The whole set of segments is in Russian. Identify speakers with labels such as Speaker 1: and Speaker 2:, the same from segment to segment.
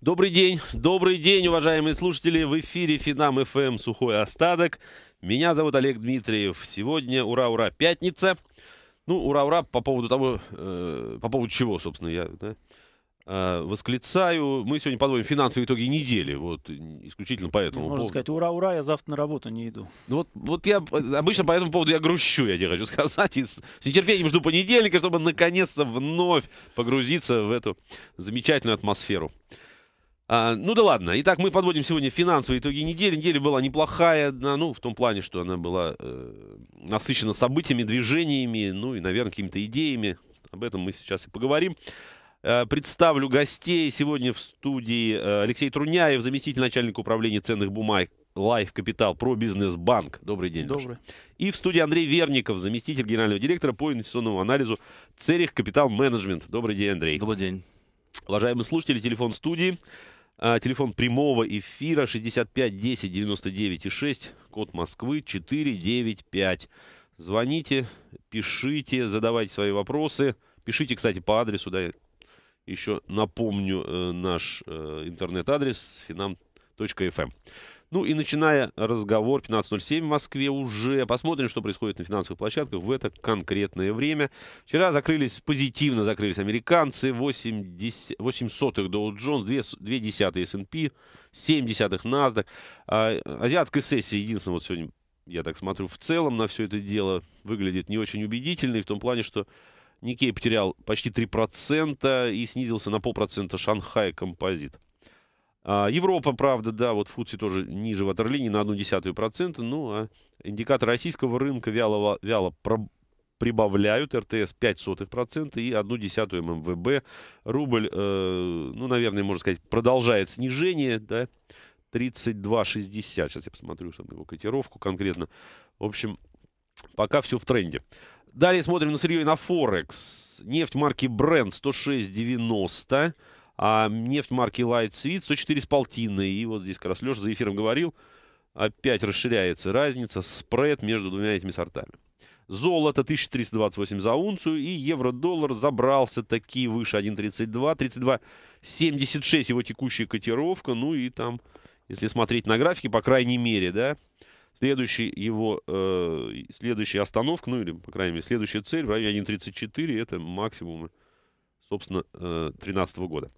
Speaker 1: Добрый день, добрый день, уважаемые слушатели. В эфире Финам ФМ «Сухой остаток». Меня зовут Олег Дмитриев. Сегодня, ура-ура, пятница. Ну, ура-ура по поводу того, э, по поводу чего, собственно, я да, э, восклицаю. Мы сегодня подводим финансовые итоги недели, вот, исключительно по этому Можно поводу. сказать,
Speaker 2: ура-ура, я завтра на работу не иду.
Speaker 1: Ну, вот, вот я обычно по этому поводу я грущу, я тебе хочу сказать, и с, с нетерпением жду понедельника, чтобы наконец-то вновь погрузиться в эту замечательную атмосферу. А, ну да ладно. Итак, мы подводим сегодня финансовые итоги недели. Неделя была неплохая, ну, в том плане, что она была э, насыщена событиями, движениями, ну и, наверное, какими-то идеями. Об этом мы сейчас и поговорим. Э, представлю гостей. Сегодня в студии э, Алексей Труняев, заместитель начальника управления ценных бумаг Life Capital, Pro Business Bank. Добрый день. Добрый. Леша. И в студии Андрей Верников, заместитель генерального директора по инвестиционному анализу Церих Капитал Менеджмент. Добрый день, Андрей. Добрый день. Уважаемые слушатели, телефон студии а, телефон прямого эфира 65 10 99 и 6, код Москвы 495. Звоните, пишите, задавайте свои вопросы. Пишите, кстати, по адресу, да, еще напомню э, наш э, интернет-адрес finam.fm. Ну и начиная разговор 15.07 в Москве уже, посмотрим, что происходит на финансовых площадках в это конкретное время. Вчера закрылись, позитивно закрылись американцы, 80, 8 сотых Dow Jones, 2, S&P, 0,7 десятых NASDAQ. А, азиатская сессия, единственное, вот сегодня я так смотрю, в целом на все это дело выглядит не очень убедительной, в том плане, что Никей потерял почти 3% и снизился на полпроцента Шанхай композит. А, Европа, правда, да, вот Фудси тоже ниже ватерлинии на одну десятую процента. Ну, а индикатор российского рынка вяло, вяло прибавляют РТС 0,05% и 1,1 ММВБ. Рубль, э, ну, наверное, можно сказать, продолжает снижение, да, 32,60. Сейчас я посмотрю сам его котировку конкретно. В общем, пока все в тренде. Далее смотрим на сырье и на Форекс. Нефть марки Brent 106,90 а нефть марки Light Sweet 104,5 тинны. И вот здесь как раз Леша за эфиром говорил, опять расширяется разница, спред между двумя этими сортами. Золото 1328 за унцию и евро-доллар забрался такие выше 1.32, 32.76 его текущая котировка, ну и там, если смотреть на графики, по крайней мере, да, следующий его, э, следующая остановка, ну или, по крайней мере, следующая цель в районе 1.34, это максимумы собственно, 2013 э, года.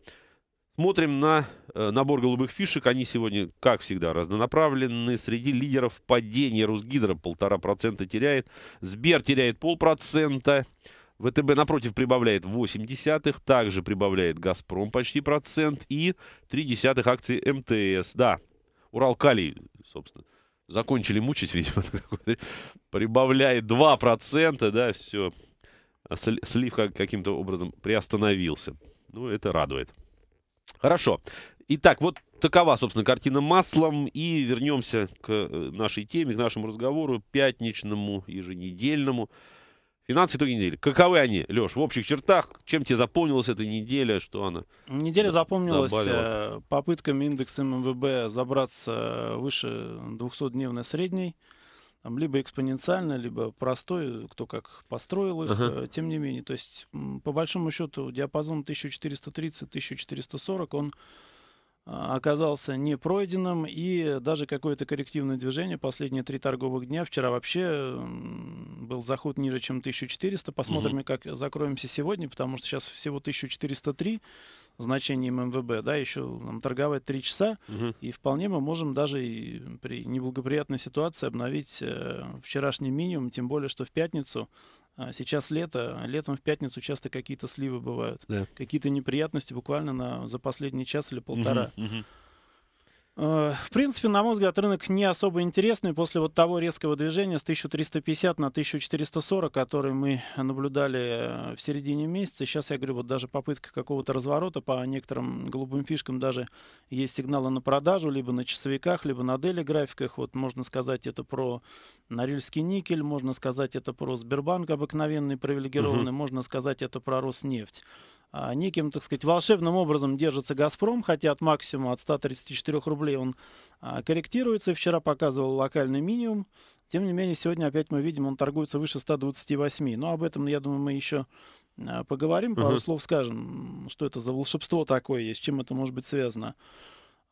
Speaker 1: Смотрим на э, набор голубых фишек. Они сегодня, как всегда, разнонаправлены. Среди лидеров падения Русгидро полтора процента теряет. Сбер теряет полпроцента. ВТБ, напротив, прибавляет 8 десятых. Также прибавляет «Газпром» почти процент. И 3 десятых акции МТС. Да, «Уралкалий», собственно, закончили мучить, видимо. Прибавляет 2%, да, все слив каким-то образом приостановился. Ну, это радует. Хорошо. Итак, вот такова, собственно, картина маслом. И вернемся к э, нашей теме, к нашему разговору пятничному, еженедельному. Финансы итоги недели. Каковы они, Леш, в общих чертах? Чем тебе запомнилась эта неделя? Что она?
Speaker 2: Неделя запомнилась добавила? Э, попытками индекса МВБ забраться э, выше 200-дневной средней там, либо экспоненциально, либо простой, кто как построил их, uh-huh. тем не менее. То есть, по большому счету, диапазон 1430-1440, он а, оказался не и даже какое-то коррективное движение последние три торговых дня. Вчера вообще был заход ниже, чем 1400. Посмотрим, угу. как закроемся сегодня, потому что сейчас всего 1403 значением МВБ, да, еще нам торговать три часа, угу. и вполне мы можем даже и при неблагоприятной ситуации обновить э, вчерашний минимум, тем более, что в пятницу а, сейчас лето, летом в пятницу часто какие-то сливы бывают, да. какие-то неприятности буквально на, за последний час или полтора. Угу, угу. Э, в принципе, на мой взгляд, рынок не особо интересный после вот того резкого движения с 1350 на 1440, который мы наблюдали э, в середине месяца. Сейчас, я говорю, вот даже попытка какого-то разворота по некоторым голубым фишкам даже есть сигналы на продажу, либо на часовиках, либо на дели графиках. Вот можно сказать это про Норильский никель, можно сказать это про Сбербанк обыкновенный, привилегированный, угу. можно сказать это про Роснефть. А, неким, так сказать, волшебным образом держится «Газпром», хотя от максимума от 134 рублей он а, корректируется. Вчера показывал локальный минимум. Тем не менее, сегодня опять мы видим, он торгуется выше 128. Но ну, об этом, я думаю, мы еще а, поговорим, пару угу. слов скажем, что это за волшебство такое есть, чем это может быть связано.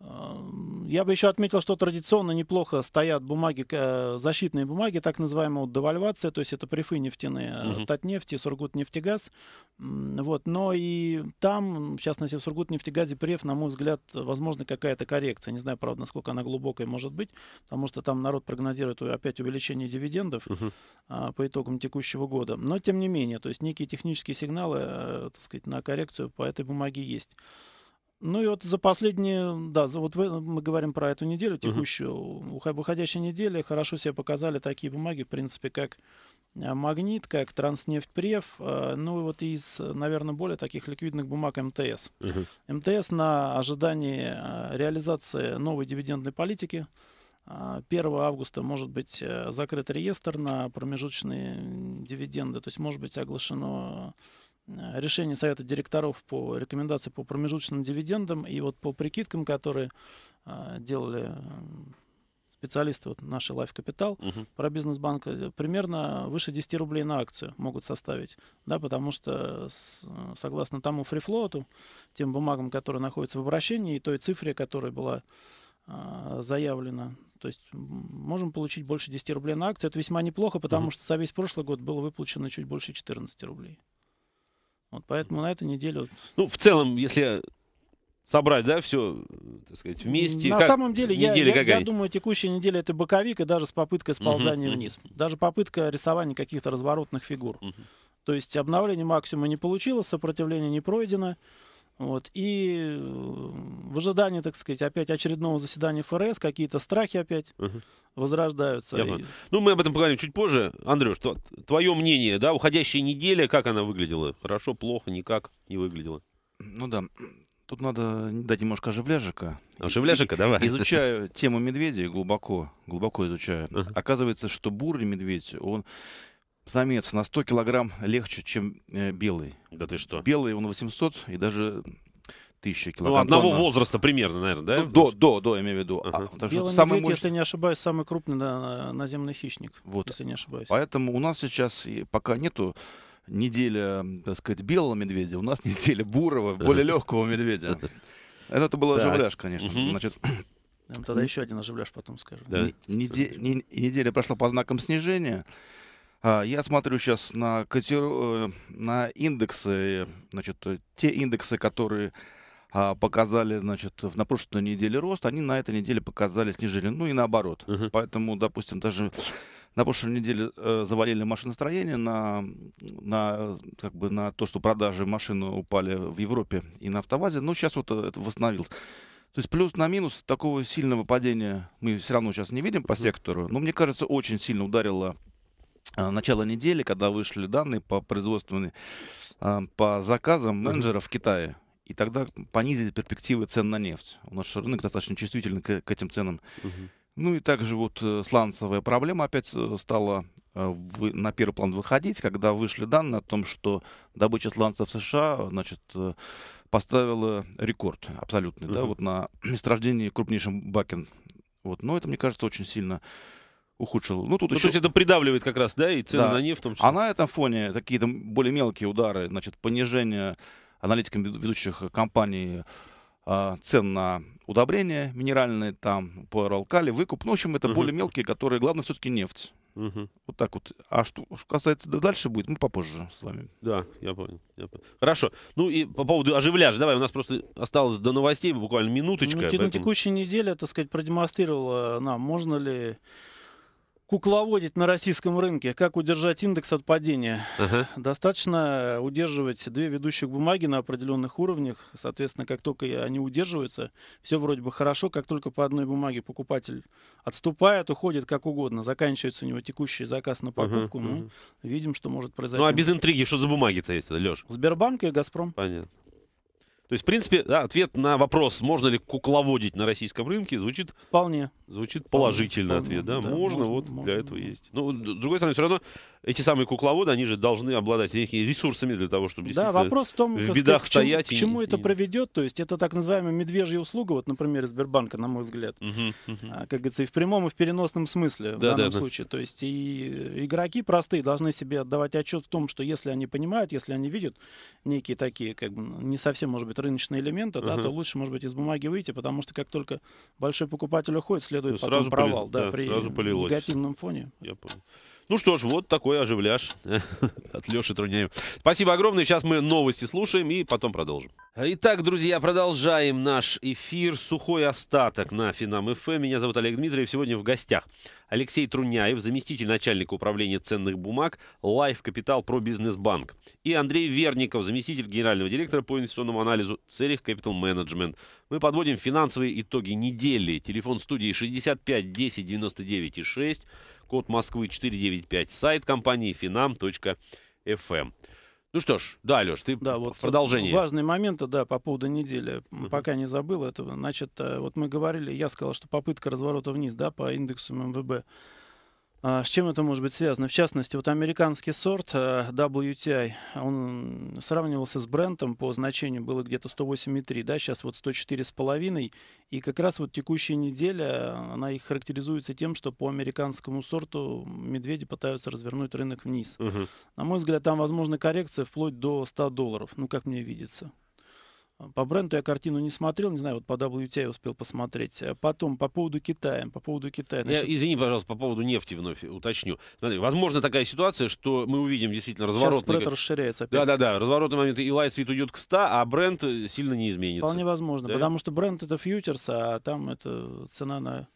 Speaker 2: Я бы еще отметил, что традиционно неплохо стоят бумаги, э, защитные бумаги, так называемая вот девальвация, то есть это прифы нефтяные, угу. Э, Татнефти, Сургутнефтегаз. Вот, но и там, в частности, в Сургутнефтегазе преф, на мой взгляд, возможно, какая-то коррекция. Не знаю, правда, насколько она глубокая может быть, потому что там народ прогнозирует опять увеличение дивидендов угу. по итогам текущего года. Но, тем не менее, то есть некие технические сигналы, э, так сказать, на коррекцию по этой бумаге есть. Ну и вот за последние, да, за, вот в, мы говорим про эту неделю текущую, угу. выходящей неделе хорошо себя показали такие бумаги, в принципе, как а, Магнит, как транснефтпрев а, ну и вот из, наверное, более таких ликвидных бумаг МТС. Угу. МТС на ожидании а, реализации новой дивидендной политики. 1 августа может быть э, закрыт реестр на промежуточные дивиденды, то есть может быть оглашено Э, решение Совета директоров по рекомендации по промежуточным дивидендам и вот по прикидкам, которые э, делали э, специалисты, вот нашей Life Capital, угу. про бизнес-банк, примерно выше 10 рублей на акцию могут составить, да, потому что с, согласно тому фрифлоту, тем бумагам, которые находятся в обращении, и той цифре, которая была э, заявлена, то есть можем получить больше 10 рублей на акцию, это весьма неплохо, потому угу. что за весь прошлый год было выплачено чуть больше 14 рублей. Вот поэтому на этой неделе... Вот...
Speaker 1: Ну, в целом, если собрать, да, все,
Speaker 2: так сказать, вместе. На как? самом деле, я, я, я думаю, текущая неделя это боковик, и даже с попыткой сползания uh-huh, вниз. Даже попытка рисования каких-то разворотных фигур. Uh-huh. То есть обновление максимума не получилось, сопротивление не пройдено. Вот. И эм, в ожидании, так сказать, опять очередного заседания ФРС какие-то страхи опять угу. возрождаются. и...
Speaker 1: Ну, мы об этом поговорим чуть позже. Андрюш, твое мнение, да, уходящая неделя, как она выглядела?
Speaker 3: Хорошо, плохо, никак не выглядела? Ну да, тут надо дать немножко оживляжика.
Speaker 2: А, оживляжика, и, давай. Изучаю
Speaker 3: тему медведя глубоко, глубоко изучаю. Угу. Оказывается, что бурый медведь, он самец на 100 килограмм легче, чем э, белый. Да ты что? Белый он 800 и даже 1000 килограмм. Ну, одного Антона... возраста примерно, наверное, да? Ну, до, до, до, я имею в виду. Uh-huh. А, так Белый самый медведь, мощный... если
Speaker 2: не ошибаюсь, самый крупный на, наземный хищник,
Speaker 3: вот. если не ошибаюсь. Поэтому у нас сейчас пока нету неделя, так сказать, белого медведя, у нас неделя бурого, более легкого медведя. Это был оживляш, конечно. Значит,
Speaker 2: Тогда еще один оживляш потом скажу.
Speaker 3: Да. Неделя прошла по знакам снижения. А, я смотрю сейчас на, котиру... Э, на индексы, значит, те индексы, которые а, показали, значит, на прошлой неделе рост, они на этой неделе показали снижение, ну и наоборот. Uh-huh. Поэтому, допустим, даже на прошлой неделе э, завалили машиностроение на, на, как бы на то, что продажи машин упали в Европе и на автовазе, но сейчас вот э, это восстановилось. То есть плюс на минус такого сильного падения мы все равно сейчас не видим по сектору, но мне кажется, очень сильно ударило Э, начала недели, когда вышли данные по производственным, э, по заказам менеджеров в Китае. И тогда понизили перспективы цен на нефть. У нас рынок достаточно чувствительный к, к этим ценам. Ну и также вот э, сланцевая проблема опять стала на первый план выходить, когда вышли данные о том, что добыча сланцев в США, значит, поставила рекорд абсолютный, uh-huh. да, вот на месторождении крупнейшим Бакен. Вот, но это, мне кажется, очень сильно ухудшило, Ну, тут ну, еще... То есть это
Speaker 1: придавливает как раз, да, и цены да. на нефть в том числе. А
Speaker 3: на этом фоне какие-то более мелкие удары, значит, понижение аналитикам ведущих компаний а, цен на удобрения минеральные, там, по Уралкали, выкуп. Ну, в общем, это угу. более мелкие, которые, главное, все-таки нефть. Угу. Вот так вот. А что, что касается дальше будет, мы попозже с вами. Да, я
Speaker 1: понял, я понял. Хорошо. Ну и по поводу оживляж, Давай, у нас просто осталось до новостей буквально минуточка. Ну, поэтому... На текущей
Speaker 2: неделе, так сказать, продемонстрировала нам, можно ли кукловодить на российском рынке, как удержать индекс от падения. uh Достаточно удерживать две ведущих бумаги на определенных уровнях. Соответственно, как только они удерживаются, все вроде бы хорошо, как только по одной бумаге покупатель отступает, уходит как угодно, заканчивается у него текущий заказ на покупку, uh ну, мы видим, что может произойти. Ну а без интриги,
Speaker 1: что за бумаги-то есть, Леш?
Speaker 2: Сбербанк и Газпром.
Speaker 1: Понятно. То есть, в принципе, да, ответ на вопрос, можно ли кукловодить на российском рынке, звучит... Вполне. Звучит положительный вполне, ответ, да? да можно, можно, вот можно, для этого да. есть. Ну, с другой стороны, все равно эти самые кукловоды, они же должны обладать некими ресурсами для того, чтобы Да, вопрос в том, в бедах сказать, стоять. К чему, и, к чему и,
Speaker 2: это и... проведет, то есть это так называемая медвежья услуга, вот, например, Сбербанка, на мой взгляд. Угу, угу. Как говорится, и в прямом, и в переносном смысле в данном да, случае. Да. То есть и э, игроки простые должны себе отдавать отчет в том, что если они понимают, если они видят некие такие, как бы, ну, не совсем, может быть, нет рыночного элемента, uh-huh. да, то лучше, может быть, из бумаги выйти, потому что как только большой покупатель уходит, следует ну, потом сразу провал, поли... да, да, при полилось. негативном фоне.
Speaker 1: Я понял. Ну что ж, вот такой оживляш от Леши Труднеева. Спасибо огромное. Сейчас мы новости слушаем и потом продолжим. Итак, друзья, продолжаем наш эфир «Сухой остаток» на Финам ФМ. Меня зовут Олег Дмитриев. Сегодня в гостях Алексей Труняев, заместитель начальника управления ценных бумаг Life Capital Pro Business Bank, И Андрей Верников, заместитель генерального директора по инвестиционному анализу «Церих Capital Management. Мы подводим финансовые итоги недели. Телефон студии 65 10 99 и 6 код Москвы 495, сайт компании finam.fm. Эм. Ну что ж, да, Леш, ты да, вот продолжение. Важный
Speaker 2: момент, да, по поводу недели. Пока не забыл этого. Значит, э, вот мы говорили, я сказал, что попытка разворота вниз, да, по индексу МВБ. А, с чем это может быть связано? В частности, вот американский сорт э, WTI, он сравнивался с брендом по значению, было где-то 108,3, да, сейчас вот 104,5. И как раз вот текущая неделя, она их характеризуется тем, что по американскому сорту медведи пытаются развернуть рынок вниз. Угу. На мой взгляд, там возможна коррекция вплоть до 100 долларов, ну как мне видится. По бренду я картину не смотрел, не знаю, вот по WTI успел посмотреть. Э, потом, по поводу Китая, по поводу Китая. Значит... Я,
Speaker 1: извини, пожалуйста, по поводу нефти вновь уточню. Смотри, возможно такая ситуация, что мы увидим действительно разворотный... Сейчас спред расширяется опять. Да-да-да, разворотный момент, и лайт свит уйдет к 100, а бренд э, сильно не изменится. Вполне
Speaker 2: возможно, да? потому что бренд это фьючерс, а там это цена на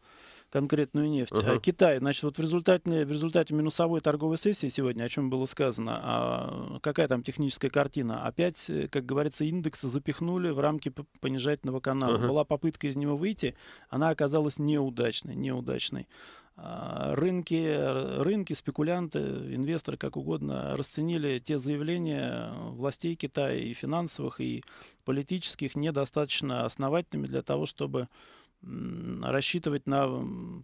Speaker 2: конкретную нефть. Uh-huh. Китай, значит, вот в результате, в результате минусовой торговой сессии сегодня, о чем было сказано, а какая там техническая картина, опять, как говорится, индексы запихнули в рамки понижательного канала. Uh-huh. Была попытка из него выйти, она оказалась неудачной, неудачной а, рынки, рынки, спекулянты, инвесторы, как угодно, расценили те заявления властей Китая и финансовых, и политических недостаточно основательными для того, чтобы рассчитывать на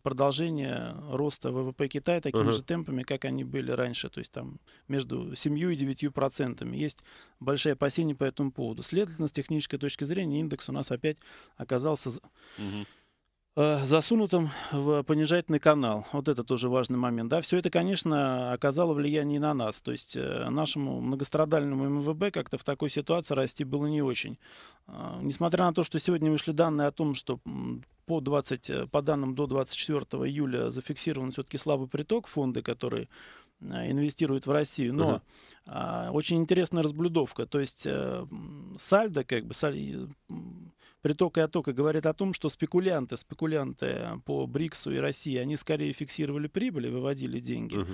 Speaker 2: продолжение роста ВВП Китая такими uh-huh. же темпами, как они были раньше, то есть там между 7 и 9 процентами. Есть большие опасения по этому поводу. Следовательно, с технической точки зрения индекс у нас опять оказался
Speaker 1: uh-huh.
Speaker 2: Э, засунутым в понижательный канал. Вот это тоже важный момент. Да, все это, конечно, оказало влияние на нас. То есть э, нашему многострадальному МВБ как-то в такой ситуации расти было не очень. Э, несмотря на то, что сегодня вышли данные о том, что по, 20, по данным до 24 июля зафиксирован все-таки слабый приток фонды, которые инвестируют в Россию, но uh-huh. а, очень интересная разблюдовка, то есть э, сальдо как бы саль, Приток и отток, и говорит о том, что спекулянты, спекулянты по БРИКСу и России, они скорее фиксировали прибыль и выводили деньги. Угу.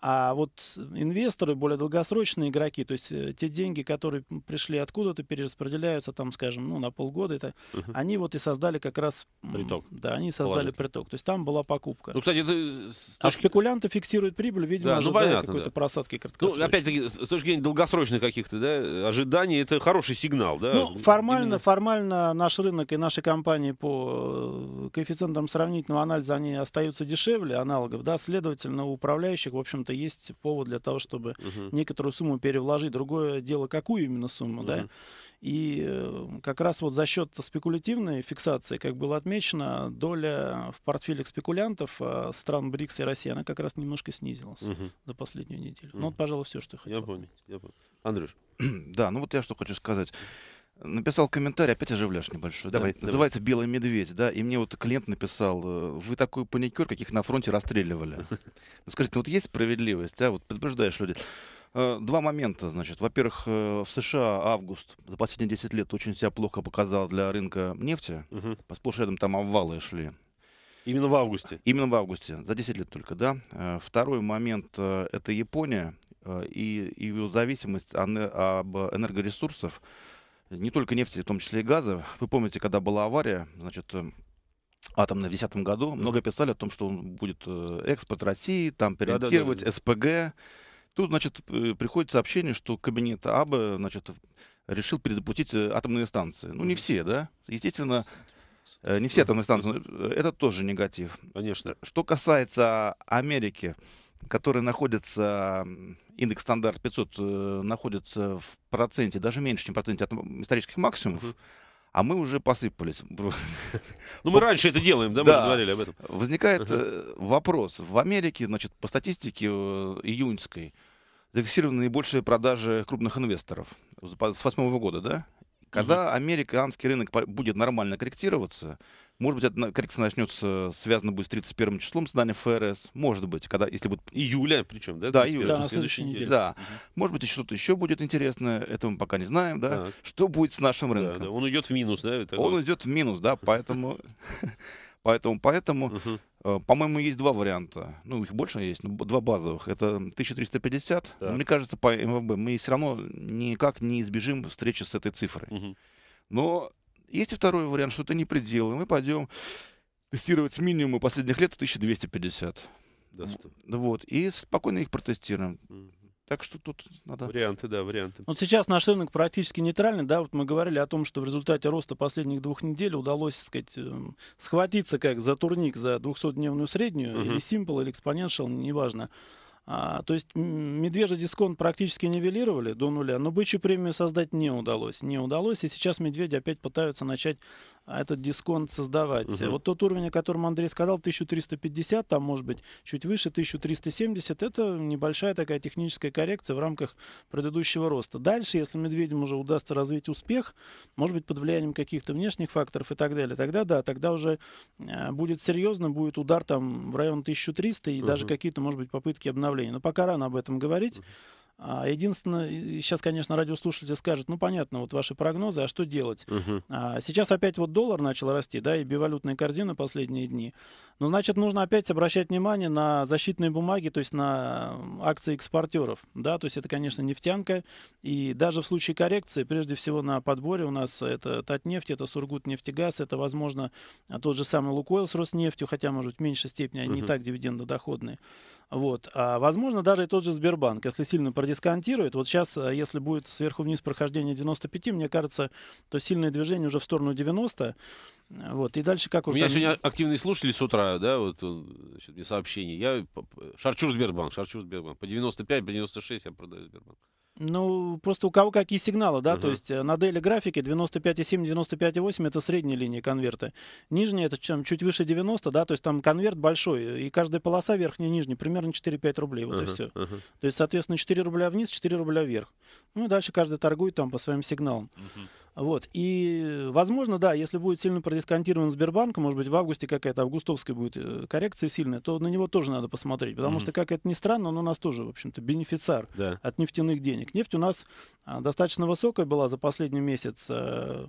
Speaker 2: А вот инвесторы, более долгосрочные игроки, то есть э, те деньги, которые пришли откуда-то, перераспределяются там, скажем, ну, на полгода, это, угу. они вот и создали как раз... Приток. Да, они создали приток. То есть там была покупка. Ну,
Speaker 1: кстати, ты, А спекулянты
Speaker 2: фиксируют прибыль, видимо, да, ну, понятно, какой-то да. просадки Ну,
Speaker 1: опять-таки, с точки зрения долгосрочных каких-то да, ожиданий, это хороший сигнал, да? Ну, формально,
Speaker 2: Именно... формально наш рынок и наши компании по э, коэффициентам сравнительного анализа, они остаются дешевле аналогов, да, следовательно, у управляющих, в общем общем-то, есть повод для того, чтобы угу. некоторую сумму перевложить. Другое дело, какую именно сумму, угу. да. И э, как раз вот за счет спекулятивной фиксации, как было отмечено, доля в портфелях спекулянтов а, стран БРИКС и России, она как раз немножко снизилась угу. до последнюю неделю. Угу. Ну, вот, пожалуй, все, что я хотел. Я понял, я понял.
Speaker 3: Андрюш. да, ну вот я что хочу сказать написал комментарий, опять оживляешь небольшой. Давай, да? давай. Называется «Белый медведь», да, и мне вот клиент написал, «Э, вы такой паникер, каких на фронте расстреливали. Ну, скажите, ну вот есть справедливость, да, вот предупреждаешь людей. Э, два момента, значит. Во-первых, э, в США август за последние 10 лет очень себя плохо показал для рынка нефти. Угу. Сплошь рядом там обвалы шли. Именно в августе? А, именно в августе, за 10 лет только, да. Второй момент — это Япония и ее зависимость об энергоресурсов не только нефти, в том числе и газа. Вы помните, когда была авария, значит, эм, атомная в 2010 году, много писали о том, что он будет э, экспорт России, там переориентировать, да, да, да, СПГ. Тут, значит, э, приходит сообщение, что кабинет АБ, значит, решил перезапустить э, атомные станции. Ну, не все, да? Естественно, не все атомные станции. Это тоже негатив. Конечно. Что касается Америки, которые находятся, индекс стандарт 500 э, находится в проценте, даже меньше, чем проценте от исторических максимумов, а мы уже посыпались. Ну, ну, мы раньше это делаем, да, мы да. же говорили об этом. Возникает э, вопрос. В Америке, значит, по статистике э, июньской, зафиксированы наибольшие продажи крупных инвесторов с 2008 года, да? Когда американский рынок будет нормально корректироваться, может быть, это коррекция начнется, связано будет с 31 числом здания ФРС. Может быть, когда, если будет... Июля причем, да? Да, июля. Да, на следующей неделе. Да. Может быть, что-то еще будет интересное. Это мы пока не знаем, да? Так. Что будет с нашим рынком? Да, да.
Speaker 1: Он идет в минус, да? Это Он вот.
Speaker 3: идет в минус, да, поэтому... Поэтому, поэтому э, по-моему, есть два варианта. Ну, их больше есть, но два базовых. Это 1350. Да. Мне кажется, по МВБ мы все равно никак не избежим встречи с этой цифрой. Но есть и второй вариант, что это не предел, и мы пойдем тестировать минимумы последних лет 1250. Да, Вот, и спокойно их протестируем. Так что тут надо... Варианты, да, варианты. Вот сейчас
Speaker 2: наш рынок практически нейтральный, да, вот мы говорили о том, что в результате роста последних двух недель удалось, так сказать, эм, схватиться как за турник, за 200-дневную среднюю, uh-huh. или Simple, или Exponential, неважно. А, то есть медвежий дисконт практически нивелировали до нуля, но бычью премию создать не удалось. Не удалось, и сейчас медведи опять пытаются начать а этот дисконт создавать. Угу. Вот тот уровень, о котором Андрей сказал, 1350, там может быть чуть выше, 1370, это небольшая такая техническая коррекция в рамках предыдущего роста. Дальше, если медведям уже удастся развить успех, может быть, под влиянием каких-то внешних факторов и так далее, тогда да, тогда уже э, будет серьезно, будет удар там в район 1300 и угу. даже какие-то, может быть, попытки обновления. Но пока рано об этом говорить. А, единственное, сейчас, конечно, радиослушатель скажет, ну, понятно, вот ваши прогнозы, а что делать? Угу. Сейчас опять вот доллар начал расти, да, и бивалютная корзина последние дни. Но ну, значит, нужно опять обращать внимание на защитные бумаги, то есть на акции экспортеров. Да, то есть это, конечно, нефтянка. И даже в случае коррекции, прежде всего на подборе у нас это Татнефть, это Сургутнефтегаз, это, возможно, а тот же самый Лукойл с Роснефтью, хотя, может быть, в меньшей степени они угу. не так дивидендодоходные. Вот. А, возможно, даже и тот же Сбербанк, если сильно продисконтирует. Вот сейчас, э, если будет сверху вниз прохождение 95, мне кажется, то сильное движение уже в сторону 90. Вот, и дальше как уже... У меня там... сегодня
Speaker 1: активные слушатель с утра, да, вот он, значит, мне сообщение. Я шарчу Сбербанк, шарчу Сбербанк. По 95, по 96 я продаю Сбербанк.
Speaker 2: Ну, просто у кого какие сигналы, да, uh-huh. то есть э, на дели графике 95,7, 95,8 это средние линии конверта. Нижняя это чем чуть выше 90, да, то есть там конверт большой, и каждая полоса верхняя и нижняя примерно 4-5 рублей, вот uh-huh. и все. Uh-huh. То есть, соответственно, 4 рубля вниз, 4 рубля вверх. Ну и дальше каждый торгует там по своим сигналам. Uh-huh. Вот. И, возможно, да, если будет сильно продисконтирован Сбербанк, может быть, в августе какая-то августовская будет э, коррекция сильная, то на него тоже надо посмотреть. Потому mm-hmm. что, как это ни странно, он у нас тоже, в общем-то, бенефициар да. от нефтяных денег. Нефть у нас а, достаточно высокая была за последний месяц. Э,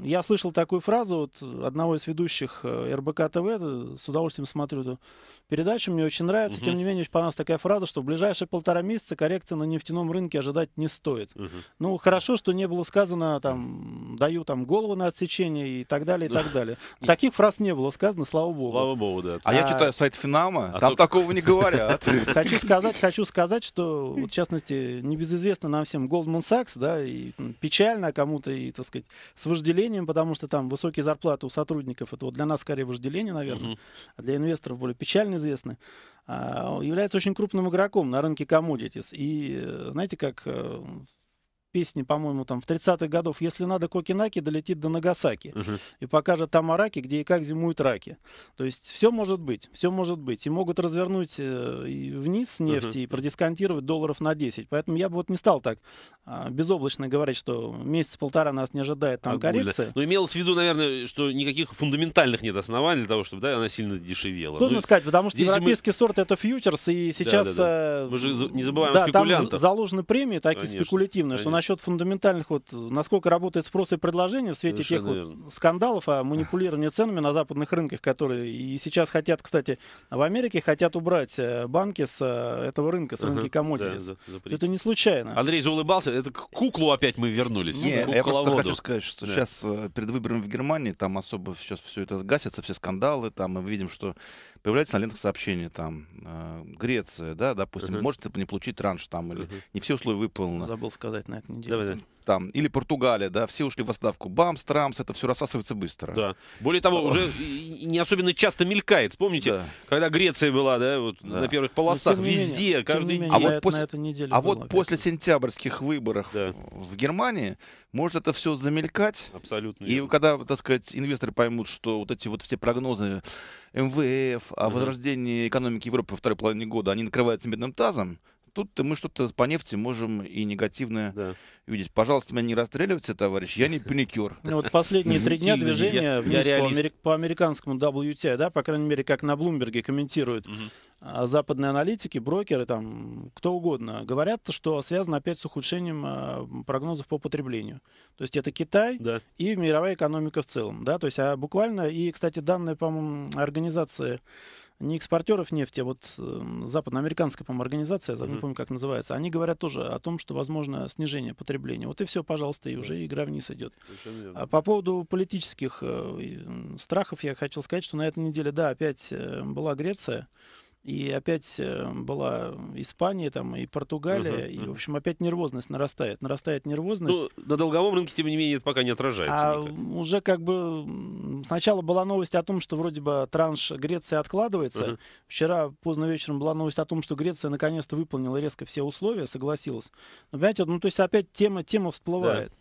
Speaker 2: я слышал такую фразу от одного из ведущих э, РБК ТВ, э, с удовольствием смотрю эту передачу, мне очень нравится. Угу. Тем не менее, очень понравилась такая фраза, что в ближайшие полтора месяца коррекции на нефтяном рынке ожидать не стоит. Угу. Ну, хорошо, что не было сказано, там, даю там голову на отсечение и так далее, и так далее. Таких фраз не было сказано, слава богу. Слава богу,
Speaker 3: да. А, я а читаю сайт Финама, а там такого не говорят. Хочу
Speaker 2: сказать, хочу сказать, что, в частности, небезызвестно нам всем Goldman Sachs, да, и печально кому-то, и, так сказать, с вожделением, потому что там высокие зарплаты у сотрудников, это вот для нас скорее вожделение, наверное, uh-huh. а для инвесторов более печально известны, а, является очень крупным игроком на рынке commodities. И э, знаете, как э, песни, по-моему, там в 30-х годов, если надо Кокинаки, долетит до Нагасаки угу. и покажет там араки, где и как зимуют раки. То есть все может быть, все может быть. И могут развернуть э, вниз нефти угу. и продисконтировать долларов на 10. Поэтому я бы вот не стал так э, безоблачно говорить, что месяц-полтора нас не ожидает там Огульно. А коррекция. Но
Speaker 1: ну, имелось в виду, наверное, что никаких фундаментальных нет оснований для того, чтобы да, она сильно дешевела. Сложно ну, сказать, потому что европейский
Speaker 2: мы... сорт это фьючерс, и сейчас... Да, да, да. Мы же не забываем да, спекулянтов. там заложены премии так Конечно. спекулятивные, Конечно. что насчет фундаментальных, вот, насколько работает спрос и предложение в свете Совершенно тех вот скандалов о манипулировании ценами на западных рынках, которые и сейчас хотят, кстати, в Америке хотят убрать э, банки с э, этого рынка, с рынка uh да, это не случайно.
Speaker 1: Андрей заулыбался, это к куклу опять мы вернулись.
Speaker 3: Не, я просто хочу сказать, что да. сейчас э, перед выборами в Германии там особо сейчас все это сгасится, все скандалы, там мы видим, что появляется на лентах сообщение, там, э, Греция, да, допустим, uh-huh. может не получить транш там, или uh-huh. не все условия выполнены.
Speaker 2: Забыл сказать на это неделю. Давай,
Speaker 3: там, или Португалия, да, все ушли в оставку, Бамс, Трамс, это все рассасывается быстро. Да.
Speaker 2: Более
Speaker 1: того, уже не особенно часто мелькает. Вспомните, да. когда Греция была, да, вот да. на первых полосах, везде, менее, каждый
Speaker 3: день. А вот, после, а вот после сентябрьских выборов да. в Германии может это все замелькать. Абсолютно. И верно. когда, так сказать, инвесторы поймут, что вот эти вот все прогнозы МВФ о возрождении экономики Европы во второй половине года, они накрываются медным тазом, тут мы что-то по нефти можем и негативное, да. видеть. Пожалуйста, меня не расстреливайте, товарищ, я не паникер. Ну, вот последние три дня движение
Speaker 2: по, американскому WTI, да, по крайней мере, как на Блумберге комментируют а, западные аналитики, брокеры, там, кто угодно, говорят, что связано опять с ухудшением а, прогнозов по потреблению. То есть это Китай и мировая экономика в целом, да, то есть а, буквально, и, кстати, данные, по-моему, организации не экспортеров нефти, а вот эм, западноамериканская, по-моему, организация, я mm-hmm. помню, как называется, они говорят тоже о том, что возможно снижение потребления. Вот и все, пожалуйста, и уже игра вниз идет. А по поводу политических э, страхов я хотел сказать, что на этой неделе, да, опять э, была Греция. И опять э, была Испания, там, и Португалия. Uh-huh, И, в общем, опять нервозность нарастает. Нарастает нервозность. Ну,
Speaker 1: на долговом рынке, тем не менее, это пока не отражается. А никак.
Speaker 2: уже как бы сначала была новость о том, что вроде бы транш Греции откладывается. Uh-huh. Вчера поздно вечером была новость о том, что Греция наконец-то выполнила резко все условия, согласилась. Но, понимаете, ну, то есть опять тема, тема всплывает. Yeah.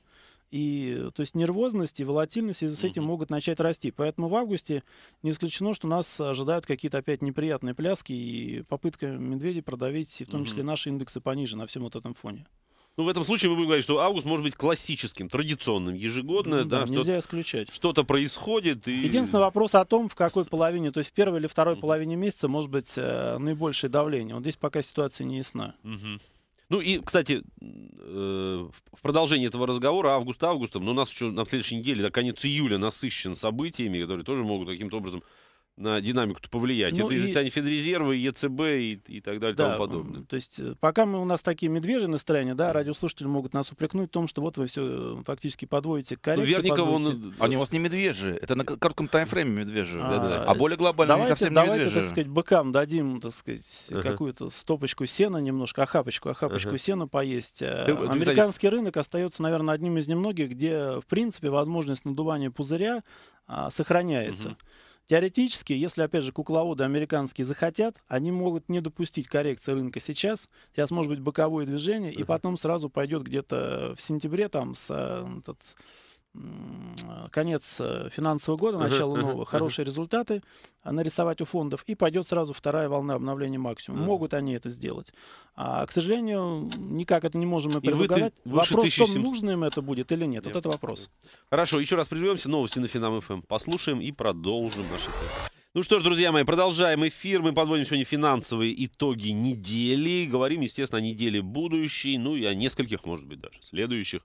Speaker 2: И, э, то есть нервозность и волатильность и с этим могут начать расти. Поэтому в августе не исключено, что нас ожидают какие-то опять неприятные пляски и попытка медведей продавить, и в том числе наши индексы пониже на всем вот этом фоне.
Speaker 1: Ну, в этом случае мы будем говорить, что август может быть классическим, традиционным, ежегодно. Ну да, да нельзя что исключать. Что-то происходит. И... Единственный
Speaker 2: вопрос о том, в какой половине, то есть в первой или второй половине месяца может быть э, наибольшее давление. Вот здесь пока ситуация не ясна.
Speaker 1: Угу. Ну и, кстати, э, в продолжении этого разговора август августом, но ну, у нас еще на следующей неделе, до конец июля насыщен событиями, которые тоже могут каким-то образом на динамику-то повлиять. Ну, Это и... из-за Федрезерва, и ЕЦБ и, и
Speaker 3: так далее, да, тому подобное.
Speaker 2: То есть э, пока мы, у нас такие медвежьи настроения, да, радиослушатели могут нас упрекнуть в том, что вот вы все э, фактически подводите коррекцию. Ну, он... Э,
Speaker 3: Они у вас не медвежьи. Это на коротком таймфрейме медвежьи. А, да, да. а более глобально давайте, совсем не Давайте, так сказать,
Speaker 2: быкам дадим, так сказать, uh какую-то стопочку сена немножко, охапочку, охапочку uh-huh. сена поесть. Ты, Американский ты, рынок остается, наверное, одним из немногих, где, в принципе, возможность надувания пузыря а, сохраняется. uh Теоретически, если, опять же, кукловоды американские захотят, они могут не допустить коррекции рынка сейчас. Сейчас может быть боковое движение, uh-huh. и потом сразу пойдет где-то в сентябре там с э, этот, конец э, финансового года, начало uh-huh, нового, uh-huh, хорошие результаты а, нарисовать у фондов, и пойдет сразу вторая волна обновления максимума. Uh-huh. Могут они это сделать. А, к сожалению, никак это не можем мы предугадать. Вопрос 1700... в том, нужно им это будет или нет. Я вот это вопрос.
Speaker 1: Хорошо, еще раз прервемся, новости на Финам эм. послушаем и продолжим наши ну что ж, друзья мои, продолжаем эфир. Мы подводим сегодня финансовые итоги недели. Говорим, естественно, о неделе будущей, ну и о нескольких, может быть, даже следующих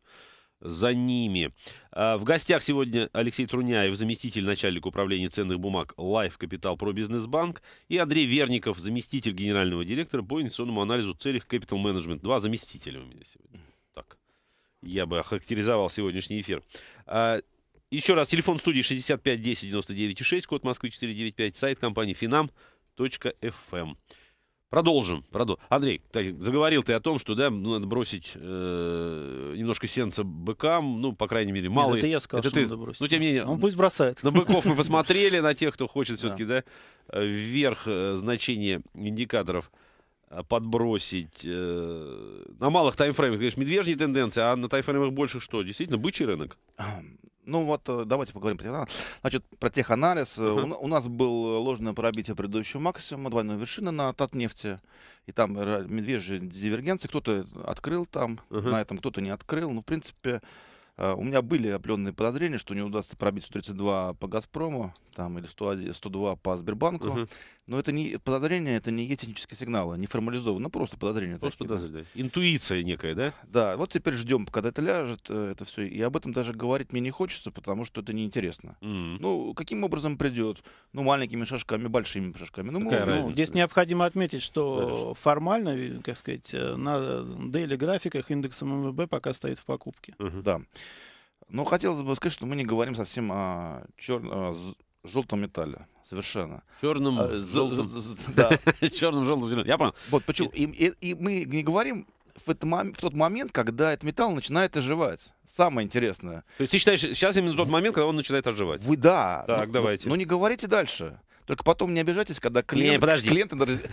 Speaker 1: за ними. А, в гостях сегодня Алексей Труняев, заместитель начальника управления ценных бумаг Life Capital Pro Business Bank и Андрей Верников, заместитель генерального директора по инвестиционному анализу целях Capital Management. Два заместителя у меня сегодня. Так, я бы охарактеризовал сегодняшний эфир. А, еще раз, телефон студии 65 10 99 6, код Москвы 495, сайт компании finam.fm. Продолжим. продолжим. Андрей, ты, заговорил ты о том, что да, надо бросить э, немножко сенца быкам, ну, по крайней мере, мало. Это я сказал, это что ты... надо бросить. Ну, тем не менее. Он
Speaker 2: пусть бросает. На быков мы посмотрели,
Speaker 1: на тех, кто хочет все-таки, да, вверх э, значение индикаторов э, подбросить. Э, на малых таймфреймах, конечно, медвежьи тенденции, а на таймфреймах
Speaker 3: больше что? Действительно, бычий рынок? Ну вот, э, давайте поговорим про теханализ. Значит, про теханализ. Uh-huh. У, у нас был ложное пробитие предыдущего максимума, двойной вершины на Татнефте. И там медвежьи дивергенции. Кто-то открыл там, uh-huh. на этом кто-то не открыл. Ну, в принципе, э, у меня были определенные подозрения, что не удастся пробить 132 по «Газпрому» там, или 101, 102 по «Сбербанку». Uh-huh. Но это не подозрение, это не этнические сигналы, а не формализовано, ну, просто подозрение. Просто типа. подозрение. Да. Интуиция некая, да? Да. Вот теперь ждем, когда это ляжет, э, это все. И об этом даже говорить мне не хочется, потому что это неинтересно. mm Ну, каким образом придет? Ну, маленькими шажками, большими шажками. Ну, Какая мы, ну, ну, здесь
Speaker 2: необходимо отметить, что да, формально, э, как сказать, э, на дейли графиках индекс МВБ пока стоит в покупке.
Speaker 3: Mm-hmm. Да. Но хотелось бы сказать, что мы не говорим совсем
Speaker 2: о черном
Speaker 3: желтом металле совершенно. Черным, а, желтым. Да. Черным, желтым, зеленым. Я понял. Вот почему. И, мы не говорим в, этот, в тот момент, когда этот металл начинает оживать. Самое интересное. То есть ты считаешь, сейчас именно тот момент, когда он начинает оживать? Вы да. Так, ну, давайте. Ну, ну не говорите дальше. Только потом не обижайтесь, когда клиент, не, подожди. клиент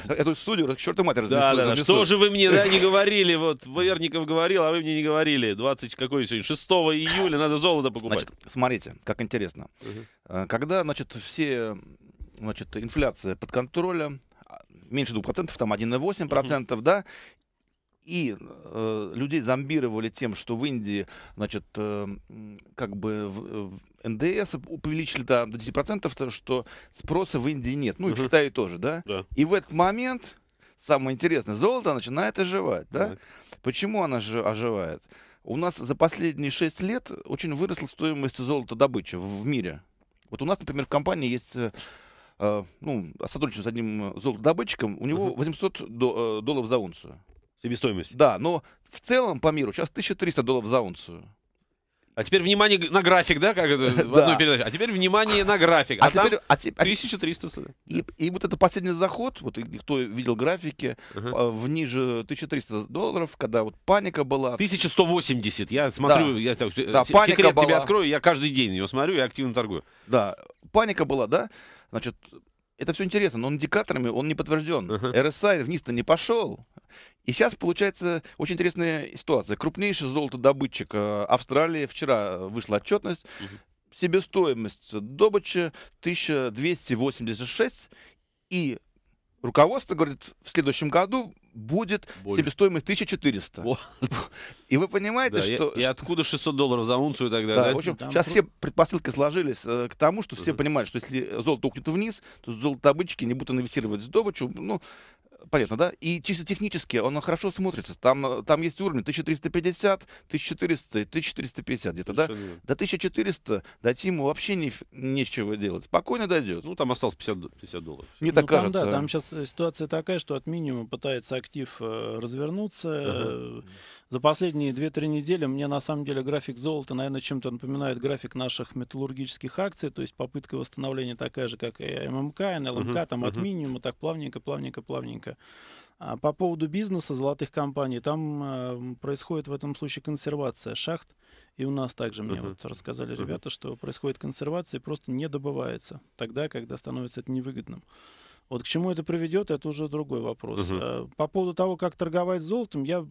Speaker 3: эту студию к черту матери да, да, да. Что же вы мне да, не говорили?
Speaker 1: Вот Верников говорил, а вы мне не говорили. 20 какой сегодня? 6 июля надо золото покупать. Значит,
Speaker 3: смотрите, как интересно. Угу. Когда, значит, все, значит, инфляция под контролем, а, меньше 2%, там 1,8%, угу. да, и э, людей зомбировали тем, что в Индии, значит, э, как бы в, э, НДС увеличили да, до 10%, то, что спроса в Индии нет. Ну, угу. и в Китае тоже, да? да? И в этот момент, самое интересное, золото начинает оживать, да? Так. Почему оно оживает? У нас за последние 6 лет очень выросла стоимость золота добычи в, мире. Вот у нас, например, в компании есть э, э, ну, сотрудничество с одним золотодобытчиком, у него uh 800 э, долларов за унцию. Себестоимость? Да, но в целом по миру сейчас 1300 долларов за унцию. А теперь внимание на график, да, как это в одной передаче. А теперь внимание на график. А, а теперь а теперь, а 1300. И, и вот это последний заход, вот кто видел графики, uh-huh. в ниже 1300 долларов, когда вот паника была. 1180, я смотрю, да. я так, да, с- паника секрет была. тебе открою,
Speaker 1: я каждый день его смотрю и активно торгую.
Speaker 3: Да, паника была, да, значит, это все интересно, но индикаторами он не подтвержден. Uh-huh. RSI вниз-то не пошел. И сейчас получается очень интересная ситуация. Крупнейший золотодобытчик э, Австралии, вчера э, вышла отчетность, угу. себестоимость добычи 1286, и руководство говорит, в следующем году будет Больше. себестоимость 1400. О. И вы понимаете, да, что... И, и откуда 600 долларов за унцию и так далее. Да, да? В общем, Там сейчас просто... все предпосылки сложились э, к тому, что все понимают, что если золото ухнет вниз, то золотодобытчики не будут инвестировать в добычу. Ну, Понятно, да? И чисто технически он хорошо смотрится. Там, там есть уровни 1350, 1400, 1450 где-то, да? До 1400 до Тиму вообще не, нечего делать. Спокойно дойдет. Ну, там осталось 50, 50 долларов. Мне ну, так там, кажется. Да, а? там
Speaker 2: сейчас ситуация такая, что от минимума пытается актив э, развернуться. Uh-huh. За последние 2-3 недели мне на самом деле график золота, наверное, чем-то напоминает график наших металлургических акций. То есть попытка восстановления такая же, как и ММК, НЛМК, uh-huh. там uh-huh. от минимума так плавненько, плавненько, плавненько риска. А по поводу бизнеса золотых компаний, там э, происходит в этом случае консервация шахт. И у нас также мне uh-huh. вот рассказали uh-huh. ребята, что происходит консервация и просто не добывается тогда, когда становится это невыгодным. Вот к чему это приведет, это уже другой вопрос. Uh-huh. По поводу того, как торговать золотом, я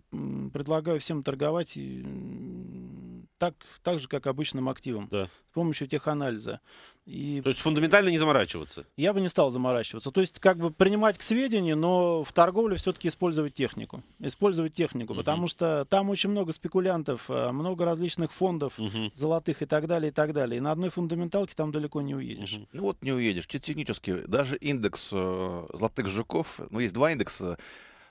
Speaker 2: предлагаю всем торговать так, так же, как обычным активом. Да. С помощью теханализа. И... То есть фундаментально не заморачиваться? Я бы не стал заморачиваться. То есть как бы принимать к сведению, но в торговле все-таки использовать технику. Использовать технику, угу. потому что там очень много спекулянтов, э, много различных фондов угу. золотых и так далее, и так далее. И на одной фундаменталке там далеко не уедешь. Угу. Ну вот
Speaker 3: не уедешь. Технически даже индекс э, золотых жуков, ну есть два индекса,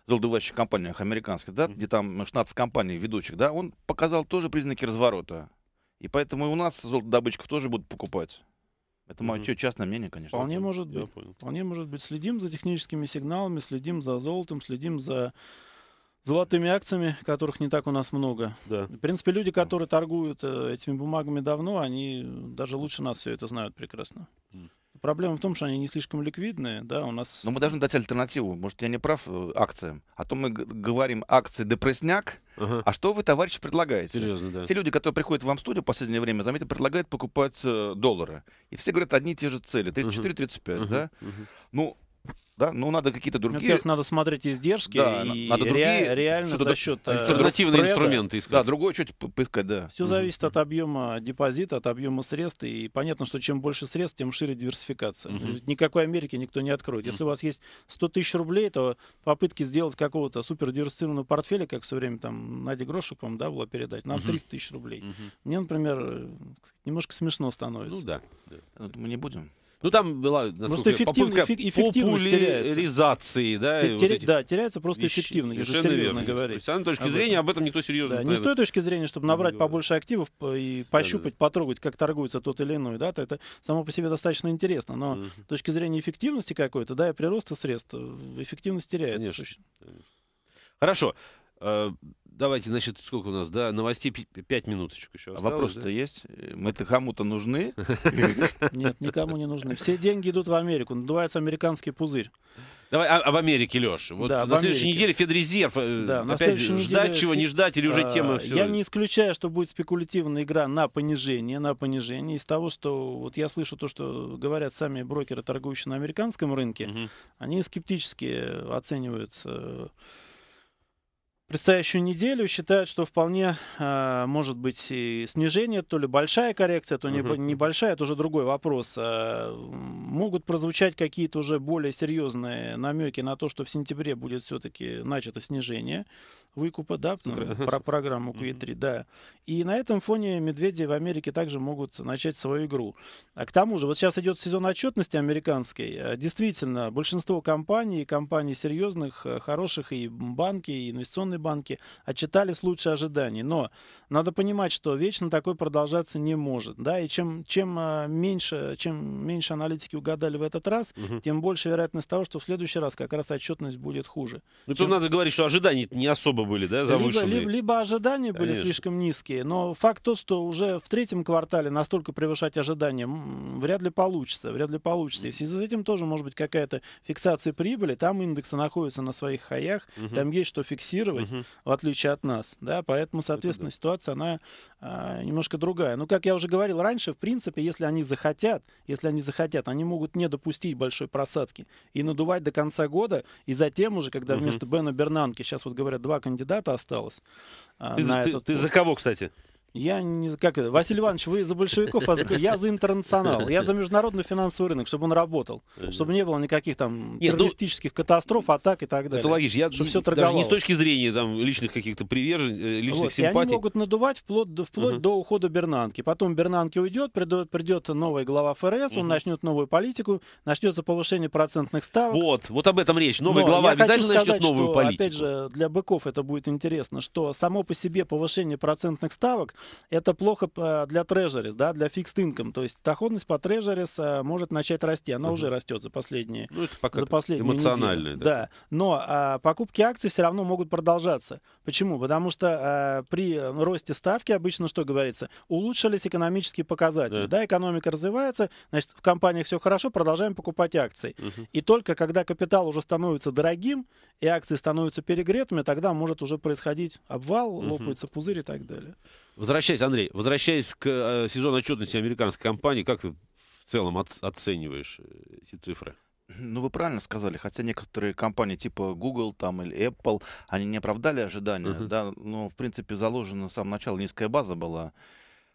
Speaker 3: золотодобывающих компаниях американских, да, где там 16 компаний ведущих, да, он показал тоже признаки разворота. И поэтому и у нас золотодобытчиков тоже будут покупать. Это мое mm-hmm. частное
Speaker 2: мнение, конечно. Вполне может быть. Понял. Вполне может быть. Следим за техническими сигналами, следим за золотом, следим за золотыми акциями, которых не так у нас много. Да. В принципе, люди, которые торгуют э, этими бумагами давно, они даже лучше нас все это знают прекрасно. Mm. Проблема в том, что они не слишком ликвидные,
Speaker 3: да, у нас... Но мы должны дать альтернативу, может, я не прав, э, акциям. А то мы говорим акции депрессняк, ага. а что вы, товарищ, предлагаете? Серьезно, да. Все люди, которые приходят вам в студию в последнее время, заметьте, предлагают покупать э, доллары. И все говорят одни и те же цели, 34-35, ага. да? Ага. Ну, да, ну надо какие-то другие. Во-первых,
Speaker 2: надо смотреть издержки да, и надо другие, ре- реально что-то... за счет а, э, альтернативные инструменты
Speaker 3: искать. Да, другое что-то поискать, да. Все угу. зависит
Speaker 2: от объема депозита, от объема средств и понятно, что чем больше средств, тем шире диверсификация. Угу. Никакой Америки никто не откроет. Если у вас есть 100 тысяч рублей, то попытки сделать какого-то супер портфеля, как все время там Надя Грошек, вам да, была передать, нам угу. 300 тысяч рублей. Угу. Мне, например, э, немножко смешно становится. Ну
Speaker 3: да. да. Мы не будем. Ну, там была, Просто эффективность, попытка эффективность популяризации. Да, Те, вот да,
Speaker 2: теряется просто вещи. эффективность, если серьезно верно. говорить. То
Speaker 1: есть, с точки Об зрения, об этом никто серьезно да, не наверное, с той точки
Speaker 2: зрения, чтобы набрать говорит. побольше активов и пощупать, да, да. потрогать, как торгуется тот или иной. Да, то это само по себе достаточно интересно. Но угу. с точки зрения эффективности какой-то, да, и прироста средств, э, эффективность теряется. Конечно.
Speaker 1: Хорошо. Э, давайте, значит, сколько у нас, да, новостей пять минуточку
Speaker 2: еще а осталось, вопрос то да? есть? Э, мы-то кому-то нужны? Нет, никому не нужны. Все деньги идут в Америку, надувается американский пузырь.
Speaker 1: Давай а, об Америке, Леш. Вот да, на следующей неделе Федрезерв. Э, да, опять же, ждать неделе... чего, не ждать, или уже а, тема все. Я не
Speaker 2: исключаю, что будет спекулятивная игра на понижение, на понижение. Из того, что вот я слышу то, что говорят сами брокеры, торгующие на американском рынке, угу. они скептически оценивают э, предстоящую неделю считают, что вполне э, может быть и снижение, то ли большая коррекция, то угу. небольшая, это уже другой вопрос. Э, могут прозвучать какие-то уже более серьезные намеки на то, что в сентябре будет все-таки начато снижение выкупа, да, про программу Q3, да. И на этом фоне медведи в Америке также могут начать свою игру. А к тому же, вот сейчас идет сезон отчетности американской. А, действительно, большинство компаний, компаний серьезных, э, хороших, и банки, и инвестиционные банки, отчитались лучше ожиданий. Но надо понимать, что вечно такое продолжаться не может, да, и чем, чем а, меньше, чем меньше аналитики угадали в этот раз, угу. тем больше вероятность того, что в следующий раз как раз отчетность будет хуже. Ну, чем...
Speaker 1: тут надо говорить, что ожиданий не особо были, да, завышенные. Либо, либо, либо ожидания Конечно. были
Speaker 2: слишком низкие, но факт то что уже в третьем квартале настолько превышать ожидания вряд ли получится, вряд ли получится. И в связи с этим тоже может быть какая-то фиксация прибыли, там индексы находятся на своих хаях, угу. там есть что фиксировать, угу. в отличие от нас, да, поэтому, соответственно, Это да. ситуация, она а, немножко другая. Но, как я уже говорил раньше, в принципе, если они захотят, если они захотят, они могут не допустить большой просадки и надувать до конца года, и затем уже, когда угу. вместо Бена Бернанки, сейчас вот говорят, два кандидата осталось. А, ты, на ты, этот ты за кого, кстати? Я не... Как это? Василий Иванович, вы за большевиков, а за... я за интернационал. Я за международный финансовый рынок, чтобы он работал. Э. Чтобы не было никаких там Нет, ну террористических ну, катастроф, атак и так далее. Это логично. Я чтобы все даже не с точки
Speaker 1: зрения там, личных каких-то привержен, э, личных вот, симпатий. И они могут
Speaker 2: надувать вплоть, вплоть uh-huh. до ухода Бернанки. Потом Бернанки уйдет, придет, придет новый глава ФРС, uh-huh. он начнет новую политику, начнется повышение процентных ставок.
Speaker 1: Вот, вот об этом речь. Новый Но глава обязательно сказать, начнет новую что, политику. Опять
Speaker 2: же, для быков это будет интересно, что само по себе повышение процентных ставок – это плохо э, для трежерис, да, для фикст инком. То есть доходность по трежерис э, может начать расти. Она угу. уже растет за последние, ну, это пока за последние эмоциональные, недели. Да. да. Но а, покупки акций все равно могут продолжаться. Почему? Потому что а, при росте ставки обычно что говорится? Улучшились экономические показатели. Да. да, экономика развивается, значит, в компаниях все хорошо, продолжаем покупать акции. Угу. И только когда капитал уже становится дорогим и акции становятся перегретыми, тогда может уже происходить обвал, угу. лопаются пузырь и так далее.
Speaker 1: Возвращаясь, Андрей, возвращаясь к э, сезону отчетности американской компании, как ты в целом от, оцениваешь
Speaker 3: э, эти цифры? Ну, вы правильно сказали, хотя некоторые компании типа Google там, или Apple, они не оправдали ожидания, uh-huh. да, но, в принципе, заложена с самого начала низкая база была,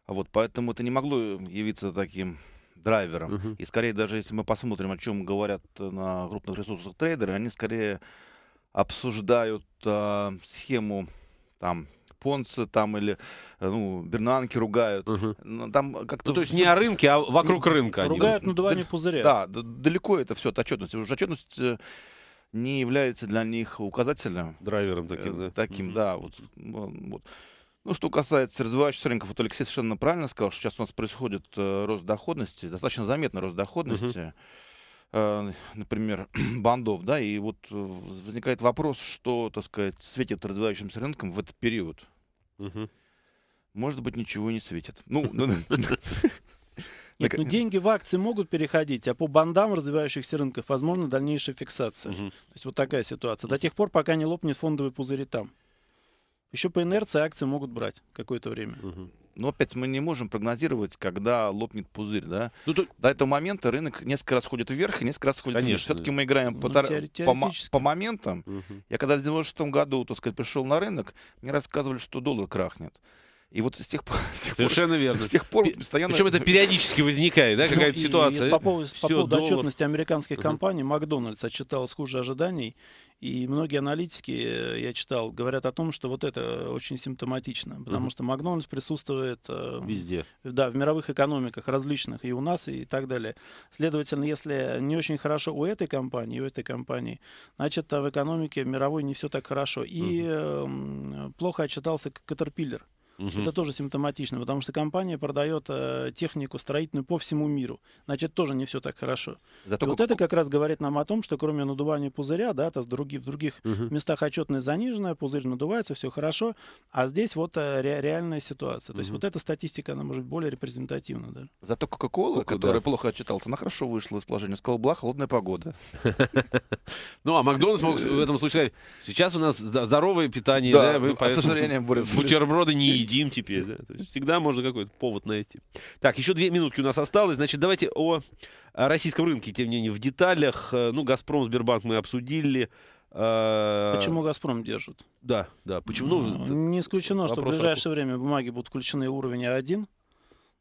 Speaker 3: а вот, поэтому это не могло явиться таким драйвером. Uh-huh. И скорее даже если мы посмотрим, о чем говорят на крупных ресурсах трейдеры, они скорее обсуждают э, схему там Понца там или э, ну, Бернанки ругают. Угу. Там как-то... Ну, то есть не о рынке, а вокруг рынка. Ругают на не пузыря. Да, далеко это все от отчетности. Уже отчетность э, не является для них указателем. Драйвером таким, э, да. Таким, угу. да. Вот, вот. Ну, что касается развивающихся рынков, вот Алексей совершенно правильно сказал, что сейчас у нас происходит рост доходности, достаточно заметный рост доходности, угу. например, бандов, да, и вот возникает вопрос, что, так сказать, светит развивающимся рынком в этот период. Может быть, ничего
Speaker 2: не светит. Ну, ну, ну, ну. нет, ну деньги в акции могут переходить, а по бандам развивающихся рынков возможно дальнейшая фиксация. То есть вот такая ситуация. До тех пор, пока не лопнет фондовый пузырь там. Еще по инерции акции могут брать какое-то время. Угу. Ну,
Speaker 3: Но опять мы не можем прогнозировать, когда лопнет пузырь, да? Ну, то... До этого момента рынок несколько раз ходит вверх и несколько раз ходит Конечно, вниз. Все-таки мы играем ну, по, по, по моментам. Угу. Я когда в 96 году, так сказать, пришел на рынок, мне рассказывали, что доллар крахнет. И вот с тех пор... Совершенно верно.
Speaker 1: С тех пор постоянно... Причем это периодически возникает, да, ну, какая-то ситуация. по поводу, Все, отчетности
Speaker 2: американских компаний, Макдональдс отчиталась хуже ожиданий. И многие аналитики, э, я читал, говорят о том, что вот это очень симптоматично. Потому что Макдональдс присутствует... Эм, Везде. Да, в мировых экономиках различных, и у нас, и так далее. Следовательно, если не очень хорошо у этой компании, у этой компании, значит, а в экономике мировой не все так хорошо. И эм, плохо отчитался Caterpillar. Угу. Это тоже симптоматично, потому что компания продает э, технику строительную по всему миру. Значит, тоже не все так хорошо. Зато... И вот это как раз говорит нам о том, что кроме надувания пузыря, да, то в других, в других угу. местах отчетность заниженная, пузырь надувается, все хорошо, а здесь вот э, ре, реальная ситуация. То угу. есть вот эта статистика, она может быть более репрезентативна. Да.
Speaker 3: Зато Кока-Кола, которая плохо отчиталась, она хорошо вышла из положения. Сказала, была холодная погода. Ну, а Макдональдс мог в этом
Speaker 1: случае сейчас у нас здоровое питание, да, вы, а поэтому бутерброды не едите едим теперь. Да? То есть всегда можно какой-то повод найти. Так, еще две минутки у нас осталось. Значит, давайте о российском рынке, тем не менее, в деталях. Ну, «Газпром», «Сбербанк» мы обсудили. А, почему
Speaker 2: «Газпром» держит?
Speaker 1: Да, да. Почему? Ну, ну не исключено,
Speaker 2: что в ближайшее время бумаги будут включены в уровень А1.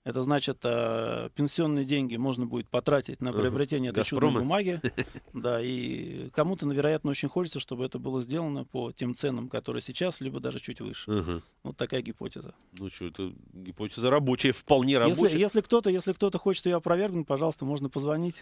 Speaker 2: Это значит, э, пенсионные деньги можно будет потратить на приобретение uh-huh. этой чудной бумаги. Да, и кому-то, вероятно, очень хочется, чтобы это было сделано по тем ценам, которые сейчас, либо даже чуть выше. Uh-huh. Вот такая гипотеза.
Speaker 1: Ну что, это гипотеза рабочая, вполне рабочая. Если, если
Speaker 2: кто-то, если кто-то хочет ее опровергнуть, пожалуйста, можно позвонить.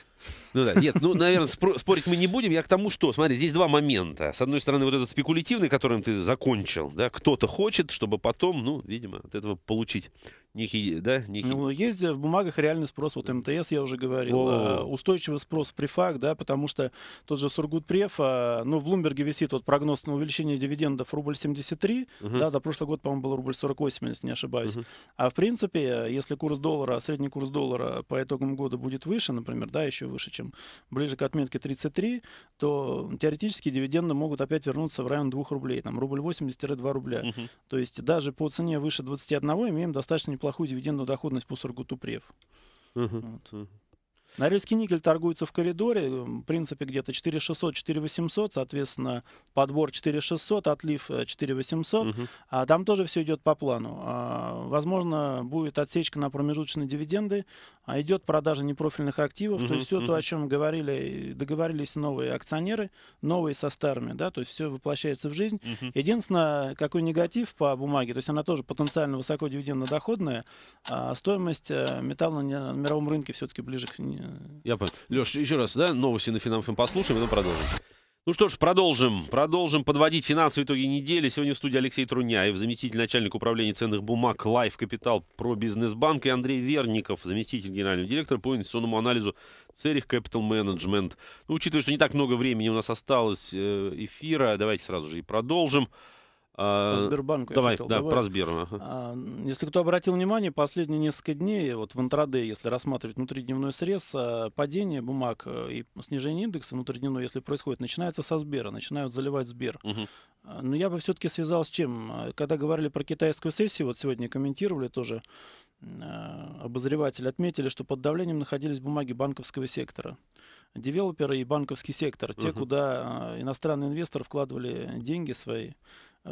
Speaker 1: Ну да, нет, ну, наверное, спорить мы не будем. Я к тому, что, смотри, здесь два момента. С одной стороны, вот этот спекулятивный, которым ты закончил, да, кто-то хочет, чтобы потом, ну, видимо, от этого получить некий, да, некий... Ну,
Speaker 2: есть в бумагах реальный спрос, вот МТС я уже говорил, О-о-о. А, устойчивый спрос в да, потому что тот же Сургутпреф, а, ну, в Блумберге висит вот прогноз на увеличение дивидендов рубль 73, угу. да, за прошлый год, по-моему, был рубль 48, если не ошибаюсь. Угу. А в принципе, если курс доллара, средний курс доллара по итогам года будет выше, например, да, еще выше, чем ближе к отметке 33, то теоретически дивиденды могут опять вернуться в район 2 рублей, там рубль 80-2 рубля. Угу. То есть даже по цене выше 21 имеем достаточно неплохую дивидендную доходность по Сургуту Прев.
Speaker 1: Угу. Вот.
Speaker 2: Норильский никель торгуется в коридоре, в принципе, где-то 4600, 4800, соответственно, подбор 4600, отлив 4800. Э, угу. А там тоже все идет по плану. А, возможно, будет отсечка на промежуточные дивиденды, а идет продажа непрофильных активов, угу, то есть все угу. то, о чем говорили, договорились новые акционеры, новые со старыми, да, то есть все воплощается в жизнь. Угу. Единственное, какой негатив по бумаге, то есть она тоже потенциально высоко дивидендно-доходная, а стоимость э, металла на мировом рынке все-таки ближе к очень...
Speaker 1: Я понял. Леш, еще раз, да, новости на финансовом послушаем, и а потом продолжим. Ну что ж, продолжим. Продолжим подводить финансовые итоги недели. Сегодня в студии Алексей Труняев, заместитель начальника управления ценных бумаг Life Capital про бизнесбанк и Андрей Верников, заместитель генерального директора по инвестиционному анализу Церих Capital Management. Ну, учитывая, что не так много времени у нас осталось э, эфира, давайте сразу же и продолжим. По а, Сбербанку давай, я хотел, да, добавить. про Сбер. Ага.
Speaker 2: А, если кто обратил внимание, последние несколько дней, вот в интрадей, если рассматривать внутридневной срез, а, падение бумаг э, и снижение индекса внутридневной, если происходит, начинается со Сбера, начинают заливать Сбер. Угу. Но я бы все-таки связал с чем? Когда говорили про китайскую сессию, вот сегодня комментировали тоже, обозреватели отметили, что под давлением находились бумаги банковского сектора. Девелоперы и банковский сектор, те, угу. куда иностранные инвесторы вкладывали деньги свои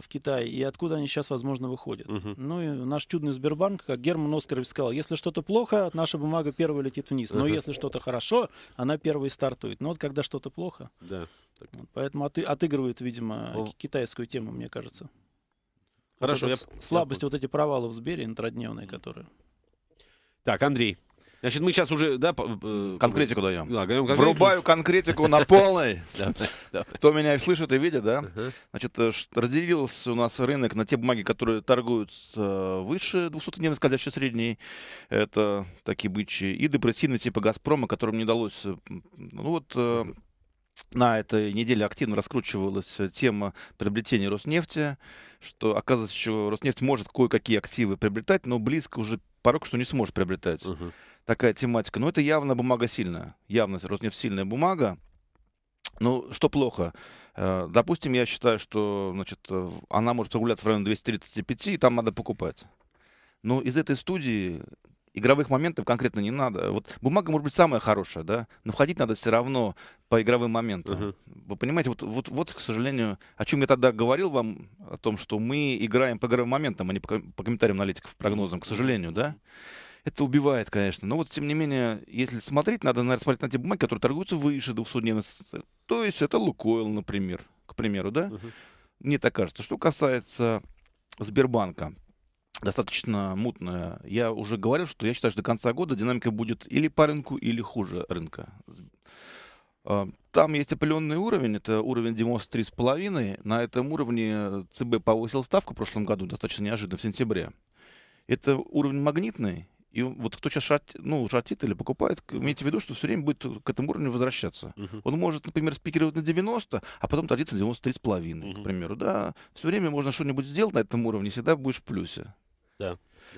Speaker 2: в Китае и откуда они сейчас, возможно, выходят. Угу. Ну и наш чудный Сбербанк, как Герман Оскарович сказал, если что-то плохо, наша бумага первая летит вниз, но угу. если что-то хорошо, она первой стартует. Но вот когда что-то плохо, да, так. вот, поэтому от, отыгрывают, видимо, О. китайскую тему, мне кажется. Хорошо, вот я... слабость я... вот эти провалы в Сбере интродневные, которые.
Speaker 3: Так, Андрей. Значит, мы сейчас уже, да... Э, конкретику даем. Да, конкретику. Врубаю конкретику на полной. Кто меня слышит, и видит, да? Значит, э, разделился у нас рынок на те бумаги, которые торгуют выше 200 дневной скользящей средней. Это такие бычьи. И депрессивные типа «Газпрома», которым не удалось... Э, ну вот, на этой неделе активно раскручивалась тема приобретения Роснефти, что, оказывается, еще Роснефть может кое-какие активы приобретать, но близко уже порог, что не сможет приобретать такая тематика. Но ну, это явно бумага сильная. Явно Роснефть сильная бумага. Ну, что плохо? Э, допустим, я считаю, что значит, э, она может прогуляться в районе 235, и там надо покупать. Но ну, из этой студии игровых моментов конкретно не надо. Вот бумага может быть самая хорошая, да, но входить надо все равно по игровым моментам. Uh-huh. Вы понимаете, вот, вот, вот, к сожалению, о чем я тогда говорил вам, о том, что мы играем по игровым моментам, а не по, по комментариям аналитиков, прогнозам, к сожалению, да. Это убивает, конечно. Но вот, тем не менее, если смотреть, надо, наверное, смотреть на те бумаги, которые торгуются выше 200 дней То есть это Лукойл, например, к примеру, да? Uh-huh. Мне так кажется. Что касается Сбербанка, достаточно мутная. Я уже говорил, что я считаю, что до конца года динамика будет или по рынку, или хуже рынка. А, там есть определенный уровень, это уровень 93,5. На этом уровне ЦБ повысил ставку в прошлом году, достаточно неожиданно, в сентябре. Это уровень магнитный, и вот кто сейчас шат, ну, шатит или покупает, имейте в виду, что все время будет к этому уровню возвращаться. Uh-huh. Он может, например, спикировать на 90, а потом традиция 93,5, uh-huh. к примеру. Да? Все время можно что-нибудь сделать на этом уровне, всегда будешь в плюсе. Да. Yeah.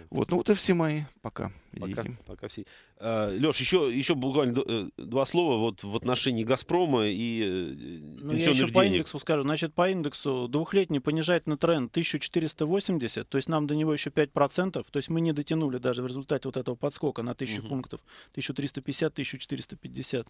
Speaker 3: Вот, ну вот и все мои. Пока. Пока,
Speaker 1: пока все. А, Леш, еще, еще буквально э, два слова вот в отношении «Газпрома» и э, ну, я еще денег. по индексу
Speaker 2: скажу. Значит, по индексу двухлетний понижательный тренд 1480, то есть нам до него еще 5%, то есть мы не дотянули даже в результате вот этого подскока на 1000 угу. пунктов, 1350-1450.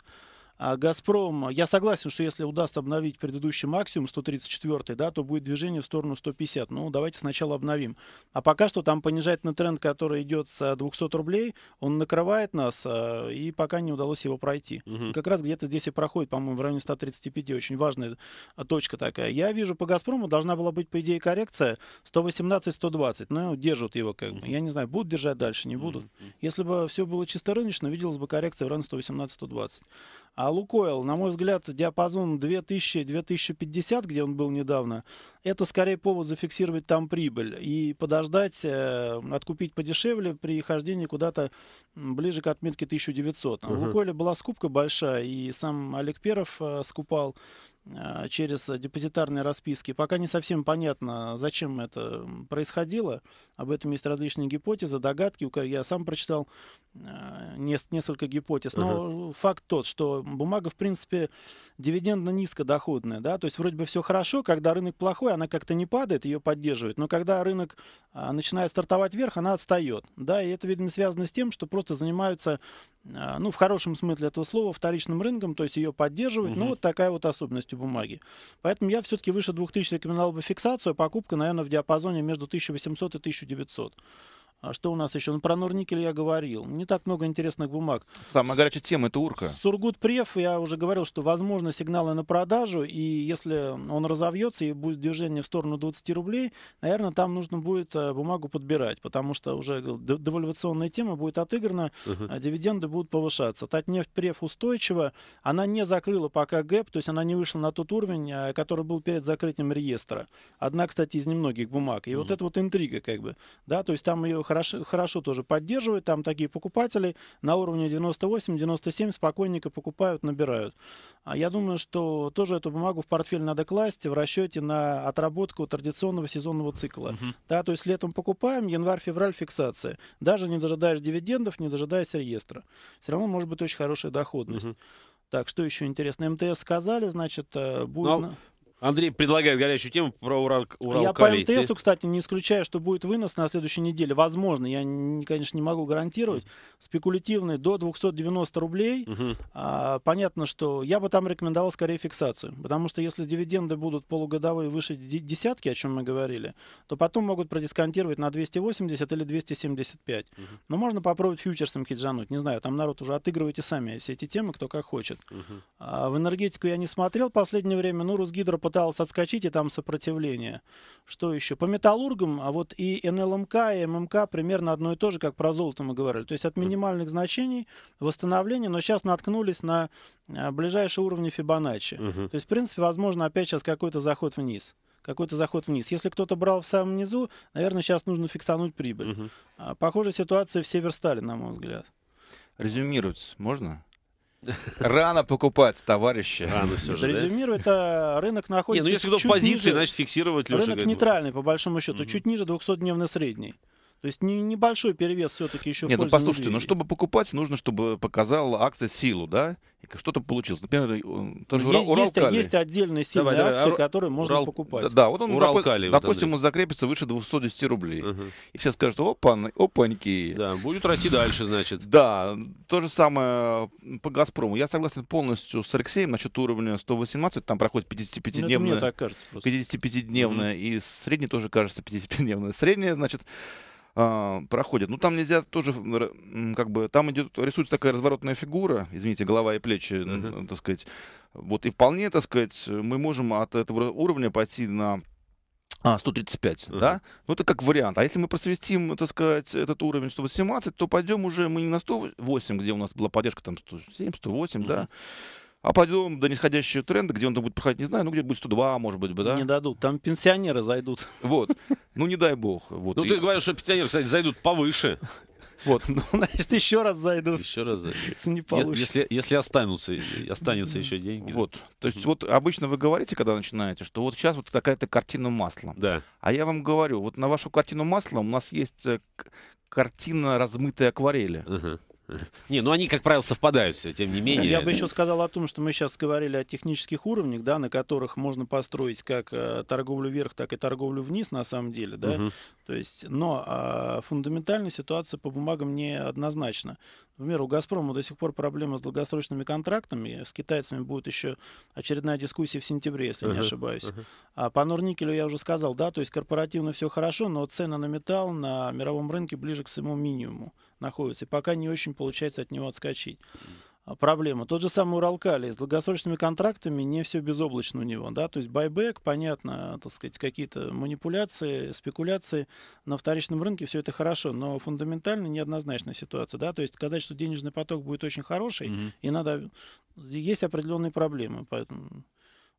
Speaker 2: А, «Газпром», я согласен, что если удастся обновить предыдущий максимум, 134, да, то будет движение в сторону 150. Ну, давайте сначала обновим. А пока что там понижательный тренд, который идет с 200 э, рублей, он накрывает нас, э, и пока не удалось его пройти. Угу. Как раз где-то здесь и проходит, по-моему, в районе 135, очень важная э, точка такая. Я вижу, по «Газпрому» должна была быть, по идее, коррекция 118-120, но ну, держат его как бы. Я не знаю, будут держать дальше, не будут. Если бы все было чисто рыночно, виделась бы коррекция в районе 118-120. А а Лукойл, на мой взгляд, диапазон 2000-2050, где он был недавно, это скорее повод зафиксировать там прибыль и подождать, э, откупить подешевле при хождении куда-то ближе к отметке 1900. А угу. У Лукойля была скупка большая, и сам Олег Перов э, скупал. А, через депозитарные расписки. Пока не совсем понятно, зачем это происходило. Об этом есть различные гипотезы, догадки. Я сам прочитал а, несколько гипотез. Но uh-huh. факт тот, что бумага, в принципе, дивидендно низкодоходная. Да? То есть вроде бы все хорошо, когда рынок плохой, она как-то не падает, ее поддерживает. Но когда рынок а, начинает стартовать вверх, она отстает. Да? И это, видимо, связано с тем, что просто занимаются, ну, в хорошем смысле этого слова, вторичным рынком, то есть ее поддерживают. Uh-huh. Ну, вот такая вот особенность бумаги. Поэтому я все-таки выше 2000 рекомендовал бы фиксацию, а покупка, наверное, в диапазоне между 1800 и 1900. А что у нас еще? Ну, про Норникель я говорил. Не так много интересных бумаг.
Speaker 3: Самая горячая тема — это Урка.
Speaker 2: Сургутпреф, я уже говорил, что возможны сигналы на продажу, и если он разовьется и будет движение в сторону 20 рублей, наверное, там нужно будет э, бумагу подбирать, потому что уже девальвационная тема будет отыграна, uh-huh. дивиденды будут повышаться. Татнефть преф устойчива, она не закрыла пока гэп, то есть она не вышла на тот уровень, э, который был перед закрытием реестра. Одна, кстати, из немногих бумаг. И uh-huh. вот эта вот интрига как бы, да, то есть там ее хорошо, хорошо тоже поддерживает. Там такие покупатели на уровне 98-97 спокойненько покупают, набирают. А я думаю, что тоже эту бумагу в портфель надо класть в расчете на отработку традиционного сезонного цикла. Uh-huh. Да, то есть летом покупаем, январь-февраль фиксация. Даже не дожидаясь дивидендов, не дожидаясь реестра. Все равно может быть очень хорошая доходность. Uh-huh. Так, что еще интересно? МТС сказали, значит, э, будет... Ну, а
Speaker 1: Андрей предлагает горячую тему про
Speaker 2: Урал, Урал Я по МТСу, кстати, не исключаю, что будет вынос на следующей неделе. Возможно, я, конечно, не могу гарантировать. Спекулятивный до 290 рублей. Угу. А, понятно, что я бы там рекомендовал скорее фиксацию. Потому что если дивиденды будут полугодовые выше десятки, о чем мы говорили, то потом могут продисконтировать на 280 или 275. Угу. Но можно попробовать фьючерсом хиджануть. Не знаю, там народ уже отыгрывайте сами все эти темы, кто как хочет. Угу. А, в энергетику я не смотрел в последнее время. Ну, русгидро пыталась отскочить, и там сопротивление. Что еще? По металлургам, а вот и НЛМК, и ММК примерно одно и то же, как про золото мы говорили. То есть от минимальных значений восстановление, но сейчас наткнулись на а, ближайшие уровни Фибоначчи. Угу. То есть, в принципе, возможно, опять сейчас какой-то заход вниз какой-то заход вниз. Если кто-то брал в самом низу, наверное, сейчас нужно фиксануть прибыль. Угу. Похожая ситуация в Северстале, на мой взгляд.
Speaker 3: Резюмировать можно? Рано покупать, товарищи. Рано все же,
Speaker 2: Резюмирую, да? А, рынок находится... Не, ну если кто в позиции, ниже, значит
Speaker 3: фиксировать, Леша Рынок говорит, нейтральный,
Speaker 2: по большому счету, угу. чуть ниже 200-дневной средней. То есть не, небольшой перевес все-таки еще Нет, ну послушайте, ну
Speaker 3: чтобы покупать, нужно, чтобы показала акция силу, да? И что-то получилось. Например, э, тоже ну, Урал есть, Кали. есть
Speaker 2: отдельные сильные давай, акции, давай, которые можно Урал, покупать. Да, да, вот он, Урал доп... допустим, вот он закрепится
Speaker 3: выше 210 рублей. Угу. И все скажут, опа, опаньки. Да, будет расти дальше, значит. Да, то же самое по Газпрому. Я согласен полностью с Алексеем насчет уровня 118, там проходит 55-дневная. Ну, мне так кажется 55-дневная, угу. и средняя тоже кажется 55-дневная. Средняя, значит, э, проходит. Ну, там нельзя тоже, как бы, там идет, рисуется такая разворотная фигура, извините, голова и плечи, uh-huh. так сказать. Вот и вполне, так сказать, мы можем от этого уровня пойти на а, 135, uh-huh. да? Ну, это как вариант. А если мы просвестим, так сказать, этот уровень 118, то пойдем уже мы не на 108, где у нас была поддержка там 107, 108, uh-huh. да? а пойдем до нисходящего тренда, где он там будет проходить, не знаю, ну где будет 102, может быть, бы да? Не дадут, там пенсионеры зайдут. Вот, ну не дай бог. Вот. Ну ты
Speaker 1: говоришь, что пенсионеры, кстати, зайдут повыше.
Speaker 3: Вот, ну, значит, еще раз зайдут. Еще раз зайдут. Не получится. Если, если останутся, останется еще деньги. Вот. То есть, вот обычно вы говорите, когда начинаете, что вот сейчас вот такая-то картина масла. Да. А я вам говорю, вот на вашу картину масла у нас есть э, картина размытой акварели. uh не, ну они, как правило, совпадают, все, тем не менее. Я бы еще
Speaker 2: сказал о том, что мы сейчас говорили о технических уровнях, да, на которых можно построить как э, торговлю вверх, так и торговлю вниз, на самом деле, да. Угу. То есть, но а, фундаментальная ситуация по бумагам не однозначна. Например, у «Газпрома» до сих пор проблемы с долгосрочными контрактами. С китайцами будет еще очередная дискуссия в сентябре, если uh-huh, не ошибаюсь. Uh-huh. А по «Норникелю» я уже сказал, да, то есть корпоративно все хорошо, но цены на металл на мировом рынке ближе к своему минимуму находятся. И пока не очень получается от него отскочить. А, проблема. Тот же самый Уралкали. С долгосрочными контрактами не все безоблачно у него. Да? То есть байбек, понятно, так сказать, какие-то манипуляции, спекуляции на вторичном рынке, все это хорошо, но фундаментально неоднозначная ситуация. Да? То есть сказать, что денежный поток будет очень хороший, mm-hmm. и надо... Есть определенные проблемы, поэтому...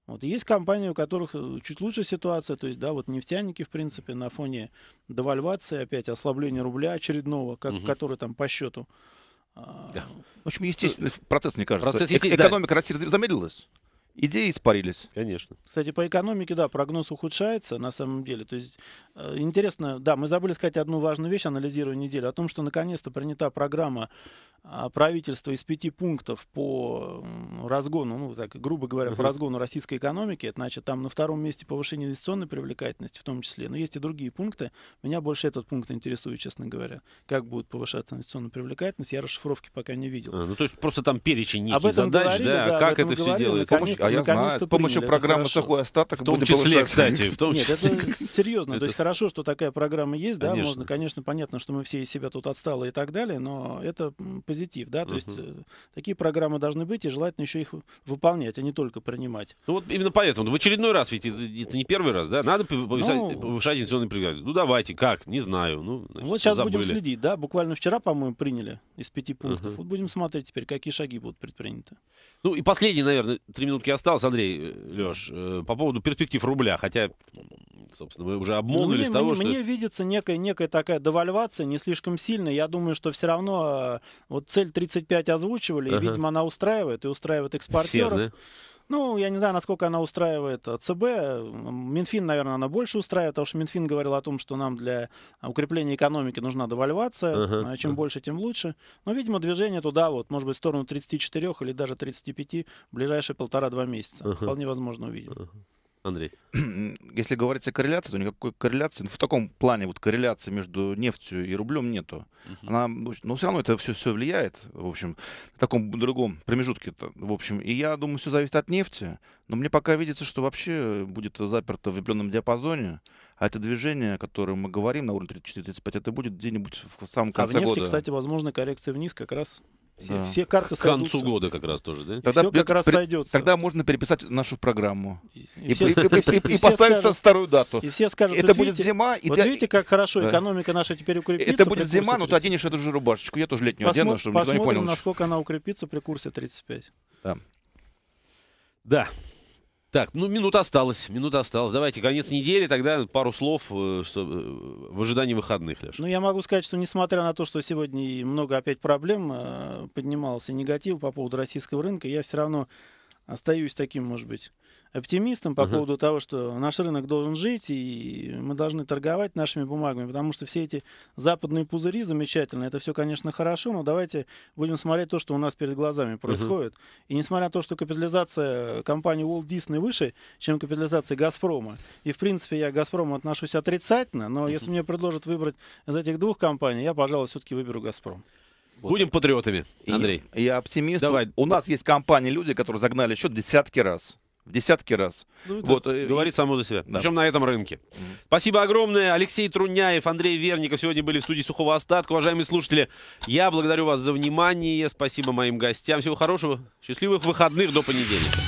Speaker 2: Вот. есть компании, у которых э, чуть лучше ситуация, то есть, да, вот нефтяники, в принципе, на фоне девальвации, опять ослабления рубля очередного, как, угу. Mm который там по счету, а, да. В общем, естественный э, процесс, мне кажется. Процесс, э, есте... Экономика да. России
Speaker 3: замедлилась. Идеи испарились. Конечно.
Speaker 2: Кстати, по экономике, да, прогноз ухудшается на самом деле. То есть Э, интересно, да, мы забыли сказать одну важную вещь, анализируя неделю, о том, что наконец-то принята программа а, правительства из пяти пунктов по разгону, ну так, грубо говоря, по разгону российской экономики. Это значит, там на втором месте повышение инвестиционной привлекательности в том числе, но есть и другие пункты. Меня больше этот пункт интересует, честно говоря. Как будет повышаться инвестиционная привлекательность, я расшифровки пока не видел.
Speaker 1: А, ну то есть просто там
Speaker 2: перечень неких задач, да, а да, как это все делается. Наконец, а я знаю, с помощью приняли, программы «Сухой остаток» В том числе, кстати, в том числе. Нет, это серьезно. То есть хорошо, что такая программа есть, конечно. да, можно, конечно, понятно, что мы все из себя тут отстали и так далее, но это позитив, да, то угу. есть э, такие программы должны быть, и желательно еще их выполнять, а не только принимать.
Speaker 1: Ну вот именно поэтому, ну, в очередной раз, ведь это, это не первый раз, да, надо повышать, ну, повышать инвестиционный приговор. Ну давайте, как, не знаю. Ну, значит, вот сейчас забыли. будем следить,
Speaker 2: да, буквально вчера, по-моему, приняли из пяти пунктов. Угу. Вот будем смотреть теперь, какие шаги будут предприняты. Ну и
Speaker 1: последний, наверное, три минутки осталось, Андрей, э, Леш, э, по поводу перспектив рубля, хотя, собственно, мы уже обмолвились столкнулись мне, с того, мне, что... Мне
Speaker 2: видится некая, некая такая девальвация, не слишком сильная. Я думаю, что все равно э, вот цель 35 озвучивали, ага. и, видимо, она устраивает, и устраивает экспортеров. Всех, да? Ну, я не знаю, насколько она устраивает э, ЦБ. Минфин, наверное, она больше устраивает, потому что Минфин говорил о том, что нам для укрепления экономики нужна девальвация. Uh-huh. Чем больше, тем лучше. Но, видимо, движение туда, вот, может быть, в сторону 34 или даже 35 в ближайшие полтора-два месяца. Uh-huh. Вполне возможно увидим. Uh-huh.
Speaker 3: Андрей? Если говорить о корреляции, то никакой корреляции, ну, в таком плане вот корреляции между нефтью и рублем нету. Угу. Она, ну, но все равно это все, все влияет, в общем, в таком другом промежутке, в общем. И я думаю, все зависит от нефти, но мне пока видится, что вообще будет заперто в определенном диапазоне, а это движение, о котором мы говорим на уровне 34-35, это будет где-нибудь в самом конце года. А в нефти, года. кстати,
Speaker 2: возможно, коррекция вниз как раз все, да. все карты К концу года как
Speaker 3: раз тоже, да? Тогда все как раз при, сойдется. Тогда можно переписать нашу программу. И, и, и, и, и, и поставить скажут, старую
Speaker 2: дату. И все скажут, это будет видите, зима. И вот ты, видите, как хорошо да. экономика наша теперь укрепится. Это будет зима, 35. но ты
Speaker 3: оденешь эту же рубашечку. Я тоже летнюю Посмо... одену, чтобы посмотрим, никто не понял.
Speaker 2: насколько она укрепится при курсе 35.
Speaker 3: Да.
Speaker 1: Да. Так, ну минута осталась, минута осталась. Давайте, конец недели, тогда пару слов э, что, э, в ожидании выходных, Леш.
Speaker 2: Ну, я могу сказать, что несмотря на то, что сегодня много опять проблем э, поднимался, негатив по поводу российского рынка, я все равно остаюсь таким, может быть, оптимистом по uh-huh. поводу того, что наш рынок должен жить, и мы должны торговать нашими бумагами, потому что все эти западные пузыри замечательно, это все, конечно, хорошо, но давайте будем смотреть то, что у нас перед глазами происходит. Uh-huh. И несмотря на то, что капитализация компании Walt Disney выше, чем капитализация Газпрома, и, в принципе, я к Газпрому отношусь отрицательно, но uh-huh. если мне предложат выбрать из этих двух компаний, я, пожалуй, все-таки выберу Газпром.
Speaker 3: Вот. Будем патриотами, Андрей. И, я оптимист. Давай. У нас есть компании, люди, которые загнали счет десятки раз в десятки раз. Ну, вот. Э, говорит само за себя. Да. Причем на этом рынке.
Speaker 1: Mm -hmm. Спасибо огромное. Алексей Труняев, Андрей Верников сегодня были в студии Сухого Остатка. Уважаемые слушатели, я благодарю вас за внимание. Спасибо моим гостям. Всего хорошего. Счастливых выходных до понедельника.